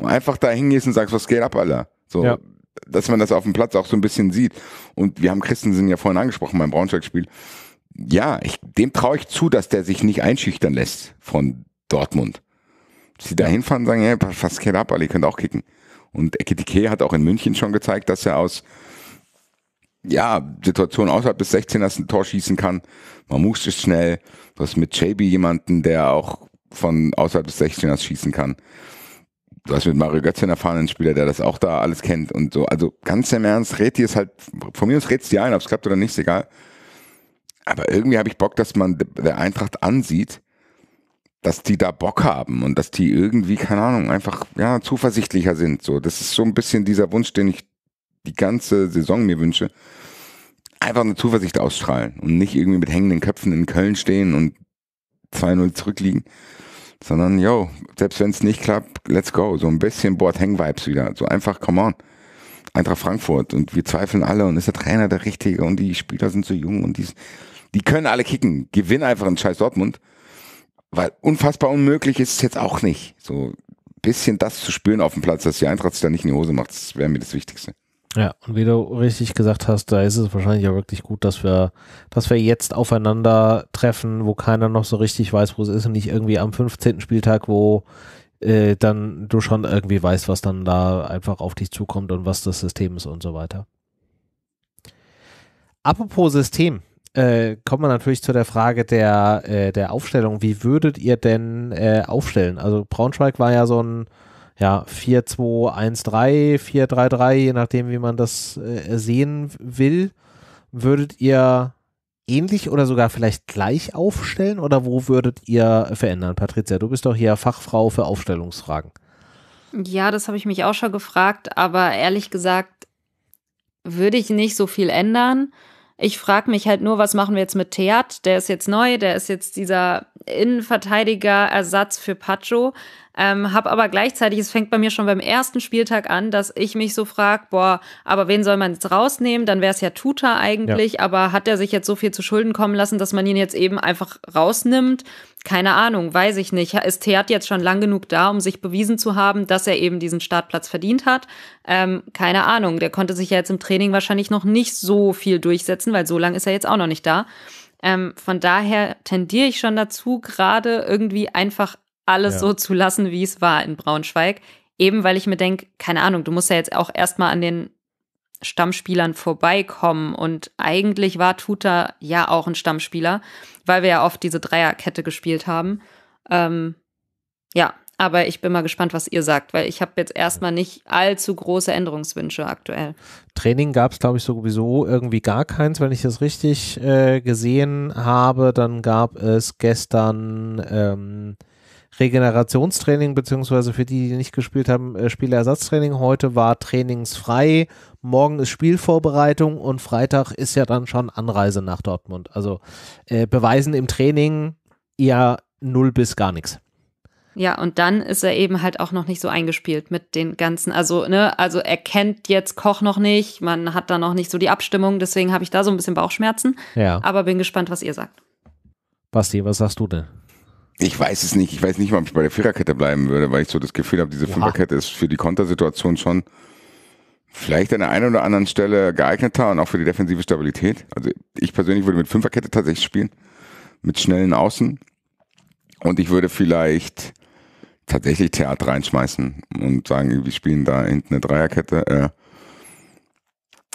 Und einfach da hingehst und sagst, was geht ab, Alter? So, ja. dass man das auf dem Platz auch so ein bisschen sieht. Und wir haben Christensen ja vorhin angesprochen beim Braunschweig-Spiel ja, ich, dem traue ich zu, dass der sich nicht einschüchtern lässt von Dortmund. Sie da hinfahren und sagen, hey, was geht ab, alle könnt auch kicken. Und Ekitike hat auch in München schon gezeigt, dass er aus ja, Situationen außerhalb des 16ers ein Tor schießen kann. Man muss es schnell. Du hast mit JB jemanden, der auch von außerhalb des 16ers schießen kann. Du hast mit Mario Götze einen erfahrenen Spieler, der das auch da alles kennt und so. Also ganz im Ernst, red dir halt, von mir aus rät es dir ein, ob es klappt oder nicht, ist egal. Aber irgendwie habe ich Bock, dass man der Eintracht ansieht, dass die da Bock haben und dass die irgendwie, keine Ahnung, einfach ja, zuversichtlicher sind. So, das ist so ein bisschen dieser Wunsch, den ich die ganze Saison mir wünsche. Einfach eine Zuversicht ausstrahlen und nicht irgendwie mit hängenden Köpfen in Köln stehen und 2-0 zurückliegen, sondern yo, selbst wenn es nicht klappt, let's go. So ein bisschen Board-Hang-Vibes wieder. So einfach, come on. Eintracht Frankfurt und wir zweifeln alle und ist der Trainer der Richtige und die Spieler sind so jung und die die können alle kicken. Gewinn einfach einen scheiß Dortmund. Weil unfassbar unmöglich ist es jetzt auch nicht. So ein bisschen das zu spüren auf dem Platz, dass die Eintracht sich da nicht in die Hose macht, das wäre mir das Wichtigste. Ja, und wie du richtig gesagt hast, da ist es wahrscheinlich auch wirklich gut, dass wir, dass wir jetzt aufeinander treffen, wo keiner noch so richtig weiß, wo es ist und nicht irgendwie am 15. Spieltag, wo äh, dann du schon irgendwie weißt, was dann da einfach auf dich zukommt und was das System ist und so weiter. Apropos System äh, kommt man natürlich zu der Frage der, äh, der Aufstellung. Wie würdet ihr denn äh, aufstellen? Also Braunschweig war ja so ein ja, 4-2-1-3, 4-3-3, je nachdem, wie man das äh, sehen will. Würdet ihr ähnlich oder sogar vielleicht gleich aufstellen oder wo würdet ihr verändern? Patricia, du bist doch hier Fachfrau für Aufstellungsfragen. Ja, das habe ich mich auch schon gefragt, aber ehrlich gesagt würde ich nicht so viel ändern ich frage mich halt nur, was machen wir jetzt mit Theat? Der ist jetzt neu, der ist jetzt dieser Innenverteidiger-Ersatz für Pacho. Ähm, hab aber gleichzeitig, es fängt bei mir schon beim ersten Spieltag an, dass ich mich so frage, boah, aber wen soll man jetzt rausnehmen? Dann wäre es ja Tuta eigentlich, ja. aber hat er sich jetzt so viel zu Schulden kommen lassen, dass man ihn jetzt eben einfach rausnimmt? Keine Ahnung, weiß ich nicht. Ist Theat jetzt schon lang genug da, um sich bewiesen zu haben, dass er eben diesen Startplatz verdient hat? Ähm, keine Ahnung, der konnte sich ja jetzt im Training wahrscheinlich noch nicht so viel durchsetzen, weil so lange ist er jetzt auch noch nicht da. Ähm, von daher tendiere ich schon dazu, gerade irgendwie einfach alles ja. so zu lassen, wie es war in Braunschweig. Eben weil ich mir denke, keine Ahnung, du musst ja jetzt auch erstmal an den Stammspielern vorbeikommen. Und eigentlich war Tuta ja auch ein Stammspieler, weil wir ja oft diese Dreierkette gespielt haben. Ähm, ja, aber ich bin mal gespannt, was ihr sagt, weil ich habe jetzt erstmal nicht allzu große Änderungswünsche aktuell. Training gab es, glaube ich, sowieso irgendwie gar keins, wenn ich das richtig äh, gesehen habe. Dann gab es gestern ähm, Regenerationstraining, beziehungsweise für die, die nicht gespielt haben, äh, Spielersatztraining. Heute war trainingsfrei, morgen ist Spielvorbereitung und Freitag ist ja dann schon Anreise nach Dortmund. Also äh, beweisen im Training ja null bis gar nichts. Ja, und dann ist er eben halt auch noch nicht so eingespielt mit den ganzen, also, ne, also er kennt jetzt Koch noch nicht, man hat da noch nicht so die Abstimmung, deswegen habe ich da so ein bisschen Bauchschmerzen. Ja. Aber bin gespannt, was ihr sagt. Basti, was sagst du denn? Ich weiß es nicht. Ich weiß nicht mal, ob ich bei der Viererkette bleiben würde, weil ich so das Gefühl habe, diese ja. Fünferkette ist für die Kontersituation schon vielleicht an der einen oder anderen Stelle geeigneter und auch für die defensive Stabilität. Also ich persönlich würde mit Fünferkette tatsächlich spielen, mit schnellen Außen. Und ich würde vielleicht tatsächlich Theater reinschmeißen und sagen, wir spielen da hinten eine Dreierkette äh,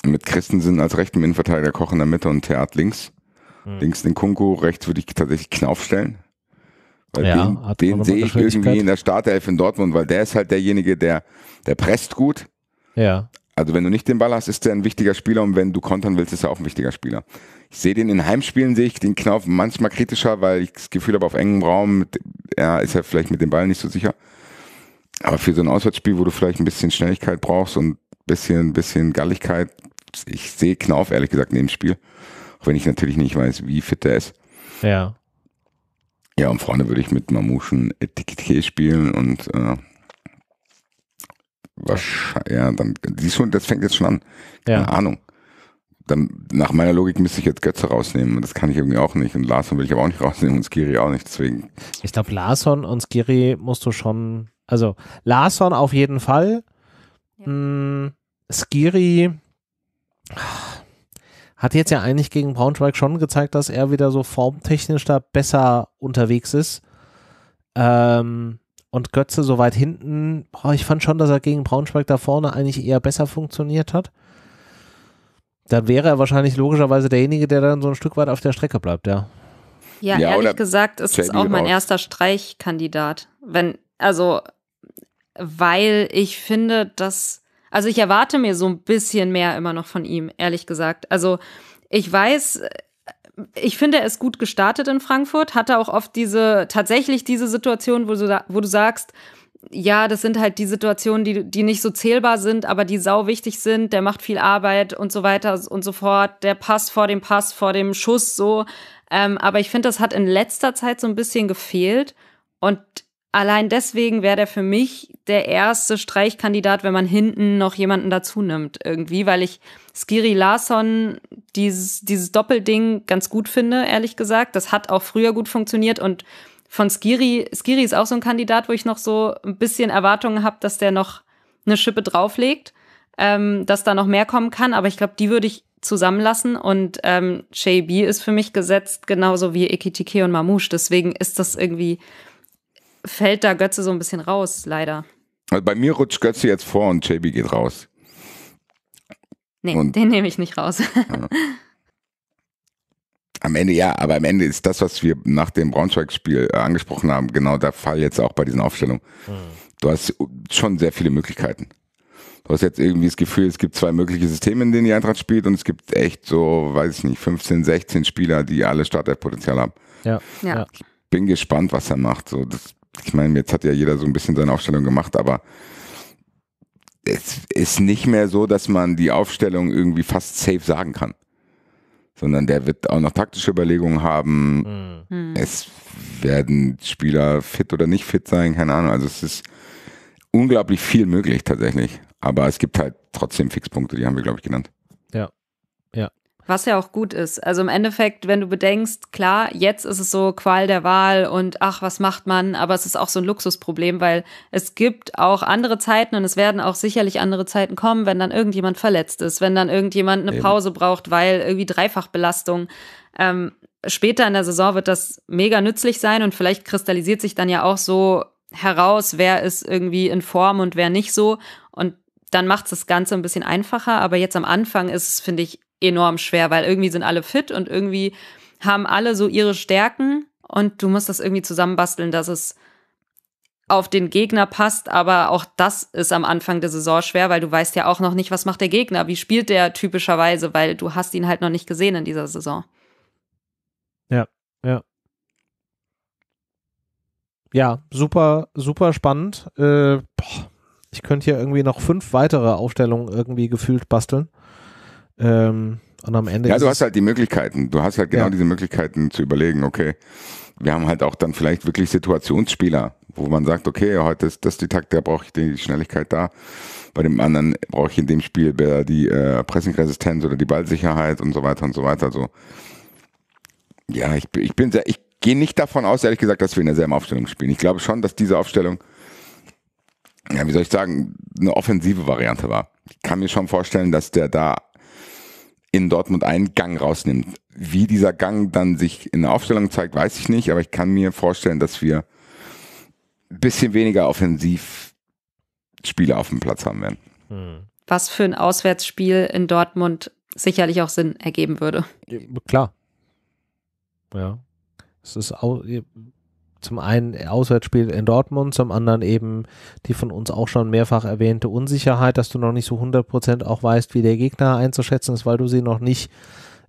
mit Christensen als rechten Innenverteidiger, Koch in der Mitte und Theat links. Mhm. Links den Kunku, rechts würde ich tatsächlich Knauf stellen. Ja, den, den sehe ich irgendwie in der Startelf in Dortmund, weil der ist halt derjenige, der, der presst gut. Ja. Also wenn du nicht den Ball hast, ist er ein wichtiger Spieler und wenn du kontern willst, ist er auch ein wichtiger Spieler. Ich sehe den in Heimspielen, sehe ich den Knauf manchmal kritischer, weil ich das Gefühl habe, auf engem Raum ja, ist er vielleicht mit dem Ball nicht so sicher. Aber für so ein Auswärtsspiel, wo du vielleicht ein bisschen Schnelligkeit brauchst und ein bisschen, ein bisschen Galligkeit, ich sehe Knauf ehrlich gesagt neben dem Spiel. Auch wenn ich natürlich nicht weiß, wie fit der ist. Ja. Ja, und vorne würde ich mit Mamuschen Etikette spielen und äh, wahrscheinlich, ja, dann, siehst du, das fängt jetzt schon an. Keine ja. Ahnung. Dann, nach meiner Logik müsste ich jetzt Götze rausnehmen und das kann ich irgendwie auch nicht. Und Larson will ich aber auch nicht rausnehmen und Skiri auch nicht, deswegen. Ich glaube, Larson und Skiri musst du schon, also Larson auf jeden Fall. Ja. Hm, Skiri, hat jetzt ja eigentlich gegen Braunschweig schon gezeigt, dass er wieder so formtechnisch da besser unterwegs ist. Ähm, und Götze so weit hinten, boah, ich fand schon, dass er gegen Braunschweig da vorne eigentlich eher besser funktioniert hat. Dann wäre er wahrscheinlich logischerweise derjenige, der dann so ein Stück weit auf der Strecke bleibt, ja. Ja, ja ehrlich gesagt ist es auch mein raus. erster Streichkandidat. Wenn, also, weil ich finde, dass also ich erwarte mir so ein bisschen mehr immer noch von ihm, ehrlich gesagt. Also ich weiß, äh, ich finde, er ist gut gestartet in Frankfurt, hatte auch oft diese, tatsächlich diese Situation, wo du, wo du sagst, ja, das sind halt die Situationen, die, die nicht so zählbar sind, aber die sau wichtig sind. Der macht viel Arbeit und so weiter und so fort. Der passt vor dem Pass, vor dem Schuss so. Ähm, aber ich finde, das hat in letzter Zeit so ein bisschen gefehlt. Und Allein deswegen wäre der für mich der erste Streichkandidat, wenn man hinten noch jemanden dazu nimmt irgendwie, weil ich Skiri Larsson dieses, dieses Doppelding ganz gut finde, ehrlich gesagt. Das hat auch früher gut funktioniert und von Skiri, Skiri ist auch so ein Kandidat, wo ich noch so ein bisschen Erwartungen habe, dass der noch eine Schippe drauflegt, ähm, dass da noch mehr kommen kann. Aber ich glaube, die würde ich zusammenlassen und ähm, JB ist für mich gesetzt, genauso wie Ekitike und Mamouche. Deswegen ist das irgendwie fällt da Götze so ein bisschen raus, leider. Also bei mir rutscht Götze jetzt vor und JB geht raus. Nee, und den nehme ich nicht raus. Am Ende ja, aber am Ende ist das, was wir nach dem Braunschweig-Spiel äh, angesprochen haben, genau der Fall jetzt auch bei diesen Aufstellungen. Mhm. Du hast äh, schon sehr viele Möglichkeiten. Du hast jetzt irgendwie das Gefühl, es gibt zwei mögliche Systeme, in denen die Eintracht spielt und es gibt echt so, weiß ich nicht, 15, 16 Spieler, die alle Startelf-Potenzial haben. Ja. ja. Ich bin gespannt, was er macht. So, das ich meine, jetzt hat ja jeder so ein bisschen seine Aufstellung gemacht, aber es ist nicht mehr so, dass man die Aufstellung irgendwie fast safe sagen kann. Sondern der wird auch noch taktische Überlegungen haben. Mhm. Es werden Spieler fit oder nicht fit sein, keine Ahnung. Also es ist unglaublich viel möglich tatsächlich. Aber es gibt halt trotzdem Fixpunkte, die haben wir, glaube ich, genannt. Ja, was ja auch gut ist. Also im Endeffekt, wenn du bedenkst, klar, jetzt ist es so Qual der Wahl und ach, was macht man? Aber es ist auch so ein Luxusproblem, weil es gibt auch andere Zeiten und es werden auch sicherlich andere Zeiten kommen, wenn dann irgendjemand verletzt ist, wenn dann irgendjemand eine Pause braucht, weil irgendwie Dreifachbelastung. Ähm, später in der Saison wird das mega nützlich sein und vielleicht kristallisiert sich dann ja auch so heraus, wer ist irgendwie in Form und wer nicht so. Und dann macht es das Ganze ein bisschen einfacher. Aber jetzt am Anfang ist es, finde ich, enorm schwer, weil irgendwie sind alle fit und irgendwie haben alle so ihre Stärken und du musst das irgendwie zusammenbasteln, dass es auf den Gegner passt, aber auch das ist am Anfang der Saison schwer, weil du weißt ja auch noch nicht, was macht der Gegner, wie spielt der typischerweise, weil du hast ihn halt noch nicht gesehen in dieser Saison. Ja, ja. Ja, super, super spannend. Äh, ich könnte hier irgendwie noch fünf weitere Aufstellungen irgendwie gefühlt basteln. Ähm, und am Ende. Ja, du hast halt die Möglichkeiten. Du hast halt genau ja. diese Möglichkeiten zu überlegen, okay, wir haben halt auch dann vielleicht wirklich Situationsspieler, wo man sagt, okay, heute ist das die Takt, da brauche ich die Schnelligkeit da. Bei dem anderen brauche ich in dem Spiel die äh, Pressingresistenz oder die Ballsicherheit und so weiter und so weiter. So. Also, ja, ich, ich bin sehr, ich gehe nicht davon aus, ehrlich gesagt, dass wir in derselben Aufstellung spielen. Ich glaube schon, dass diese Aufstellung, ja, wie soll ich sagen, eine offensive Variante war. Ich kann mir schon vorstellen, dass der da in Dortmund einen Gang rausnimmt. Wie dieser Gang dann sich in der Aufstellung zeigt, weiß ich nicht, aber ich kann mir vorstellen, dass wir ein bisschen weniger Offensivspiele auf dem Platz haben werden. Hm. Was für ein Auswärtsspiel in Dortmund sicherlich auch Sinn ergeben würde. Klar. Ja. Es ist auch, zum einen Auswärtsspiel in Dortmund, zum anderen eben die von uns auch schon mehrfach erwähnte Unsicherheit, dass du noch nicht so 100% auch weißt, wie der Gegner einzuschätzen ist, weil du sie noch nicht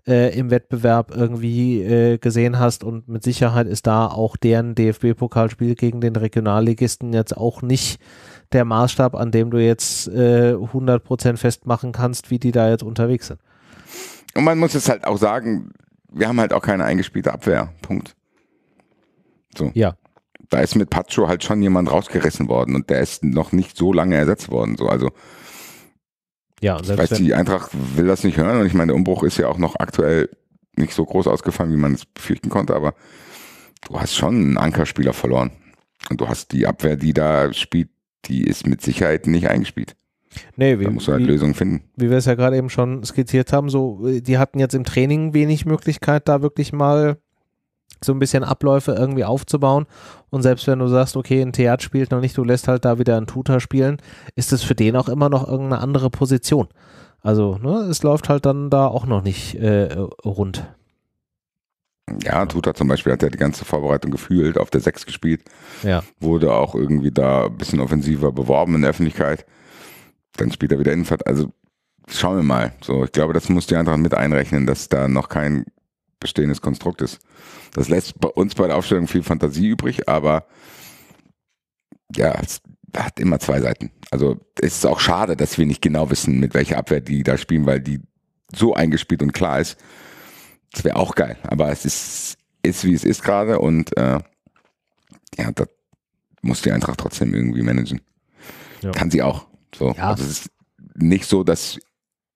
äh, im Wettbewerb irgendwie äh, gesehen hast und mit Sicherheit ist da auch deren DFB-Pokalspiel gegen den Regionalligisten jetzt auch nicht der Maßstab, an dem du jetzt äh, 100% festmachen kannst, wie die da jetzt unterwegs sind. Und man muss jetzt halt auch sagen, wir haben halt auch keine eingespielte Abwehr. Punkt. So. Ja. Da ist mit Pacho halt schon jemand rausgerissen worden und der ist noch nicht so lange ersetzt worden. So, also ja, ich weiß, die Eintracht will das nicht hören und ich meine, der Umbruch ist ja auch noch aktuell nicht so groß ausgefallen, wie man es befürchten konnte, aber du hast schon einen Ankerspieler verloren. Und du hast die Abwehr, die da spielt, die ist mit Sicherheit nicht eingespielt. Nee, wie, da musst du halt wie, Lösungen finden. Wie wir es ja gerade eben schon skizziert haben, so, äh, die hatten jetzt im Training wenig Möglichkeit, da wirklich mal so ein bisschen Abläufe irgendwie aufzubauen. Und selbst wenn du sagst, okay, ein Theater spielt noch nicht, du lässt halt da wieder einen Tutor spielen, ist es für den auch immer noch irgendeine andere Position. Also, ne, es läuft halt dann da auch noch nicht äh, rund. Ja, Tutor zum Beispiel hat ja die ganze Vorbereitung gefühlt, auf der 6 gespielt. Ja. Wurde auch irgendwie da ein bisschen offensiver beworben in der Öffentlichkeit. Dann spielt er wieder Innenfahrt. Also schauen wir mal. So, ich glaube, das muss die Eintracht mit einrechnen, dass da noch kein bestehendes Konstrukt ist. Das lässt bei uns bei der Aufstellung viel Fantasie übrig, aber ja, es hat immer zwei Seiten. Also es ist auch schade, dass wir nicht genau wissen, mit welcher Abwehr die da spielen, weil die so eingespielt und klar ist. Das wäre auch geil. Aber es ist, ist wie es ist gerade und äh, ja, das muss die Eintracht trotzdem irgendwie managen. Ja. Kann sie auch. So. Ja. Also es ist nicht so, dass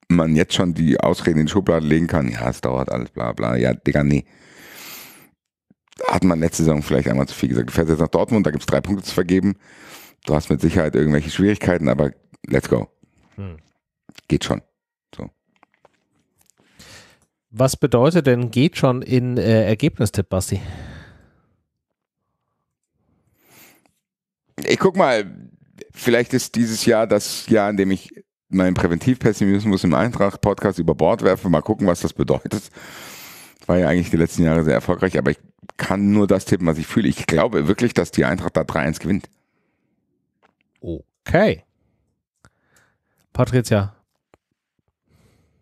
man jetzt schon die Ausreden in den Schubladen legen kann. Ja, es dauert alles, bla bla. Ja, Digga, nee hat man letzte Saison vielleicht einmal zu viel gesagt. Du fährst jetzt nach Dortmund, da gibt es drei Punkte zu vergeben. Du hast mit Sicherheit irgendwelche Schwierigkeiten, aber let's go. Hm. Geht schon. So. Was bedeutet denn geht schon in äh, Ergebnistipp, Basti? Ich guck mal, vielleicht ist dieses Jahr das Jahr, in dem ich meinen Präventivpessimismus im Eintracht-Podcast über Bord werfe. Mal gucken, was das bedeutet. War ja eigentlich die letzten Jahre sehr erfolgreich, aber ich kann nur das tippen, was ich fühle. Ich glaube wirklich, dass die Eintracht da 3-1 gewinnt. Okay. Patricia.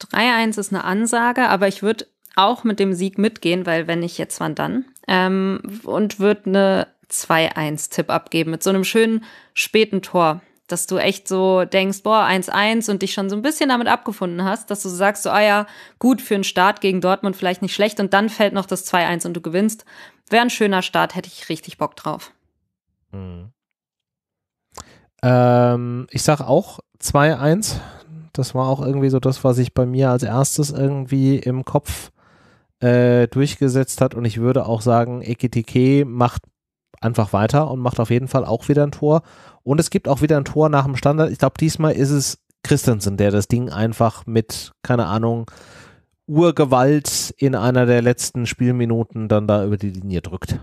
3-1 ist eine Ansage, aber ich würde auch mit dem Sieg mitgehen, weil wenn nicht jetzt, wann dann? Ähm, und würde eine 2-1-Tipp abgeben mit so einem schönen späten Tor dass du echt so denkst, boah, 1-1 und dich schon so ein bisschen damit abgefunden hast, dass du sagst, so, ah ja, gut für einen Start gegen Dortmund vielleicht nicht schlecht und dann fällt noch das 2-1 und du gewinnst. Wäre ein schöner Start, hätte ich richtig Bock drauf. Mhm. Ähm, ich sag auch 2-1. Das war auch irgendwie so das, was sich bei mir als erstes irgendwie im Kopf äh, durchgesetzt hat. Und ich würde auch sagen, Ekitike macht einfach weiter und macht auf jeden Fall auch wieder ein Tor. Und es gibt auch wieder ein Tor nach dem Standard. Ich glaube, diesmal ist es Christensen, der das Ding einfach mit, keine Ahnung, Urgewalt in einer der letzten Spielminuten dann da über die Linie drückt.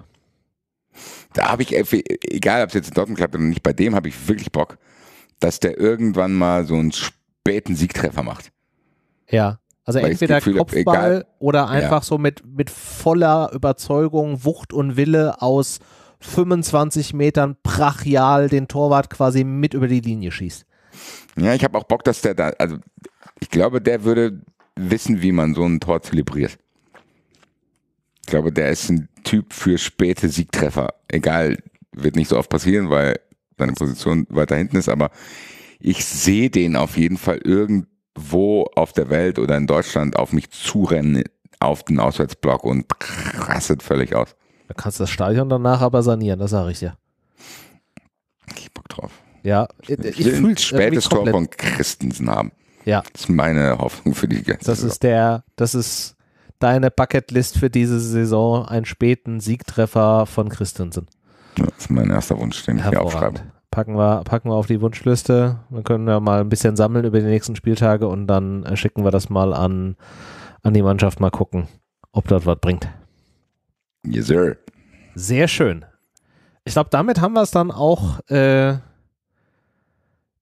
Da habe ich, äh, egal ob es jetzt in Dortmund klappt oder nicht, bei dem habe ich wirklich Bock, dass der irgendwann mal so einen späten Siegtreffer macht. Ja. Also Weil entweder Gefühl, Kopfball oder einfach ja. so mit, mit voller Überzeugung, Wucht und Wille aus 25 Metern brachial den Torwart quasi mit über die Linie schießt. Ja, ich habe auch Bock, dass der da, also ich glaube, der würde wissen, wie man so ein Tor zelebriert. Ich glaube, der ist ein Typ für späte Siegtreffer. Egal, wird nicht so oft passieren, weil seine Position weiter hinten ist, aber ich sehe den auf jeden Fall irgendwo auf der Welt oder in Deutschland auf mich zurennen auf den Auswärtsblock und rasset völlig aus. Da kannst du das Stadion danach aber sanieren, das sage ich dir. Ich Bock drauf. Ja, ich, ich, ich fühle äh, spätes Tor von Christensen haben. Ja. Das ist meine Hoffnung für die ganze Das Saison. ist der, das ist deine Bucketlist für diese Saison, einen späten Siegtreffer von Christensen. Das ist mein erster Wunsch, den ich hier aufschreibe. Packen wir, packen wir auf die Wunschliste. Dann können wir mal ein bisschen sammeln über die nächsten Spieltage und dann äh, schicken wir das mal an, an die Mannschaft mal gucken, ob dort was bringt. Yes, sir. Sehr schön. Ich glaube, damit haben wir es dann auch äh,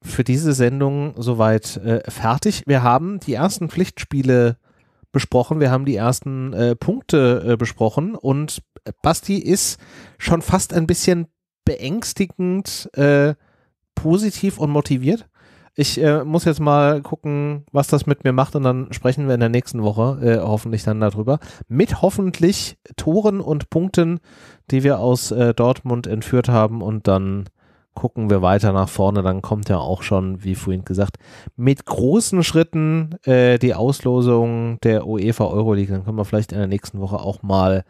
für diese Sendung soweit äh, fertig. Wir haben die ersten Pflichtspiele besprochen, wir haben die ersten äh, Punkte äh, besprochen und äh, Basti ist schon fast ein bisschen beängstigend äh, positiv und motiviert. Ich äh, muss jetzt mal gucken, was das mit mir macht und dann sprechen wir in der nächsten Woche äh, hoffentlich dann darüber. Mit hoffentlich Toren und Punkten, die wir aus äh, Dortmund entführt haben und dann gucken wir weiter nach vorne. Dann kommt ja auch schon, wie vorhin gesagt, mit großen Schritten äh, die Auslosung der UEFA Euroleague. Dann können wir vielleicht in der nächsten Woche auch mal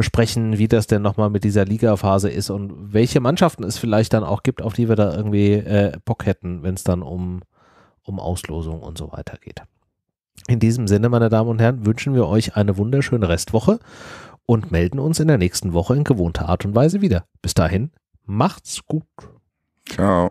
besprechen, wie das denn nochmal mit dieser Liga-Phase ist und welche Mannschaften es vielleicht dann auch gibt, auf die wir da irgendwie äh, Bock hätten, wenn es dann um, um Auslosung und so weiter geht. In diesem Sinne, meine Damen und Herren, wünschen wir euch eine wunderschöne Restwoche und melden uns in der nächsten Woche in gewohnter Art und Weise wieder. Bis dahin, macht's gut. Ciao.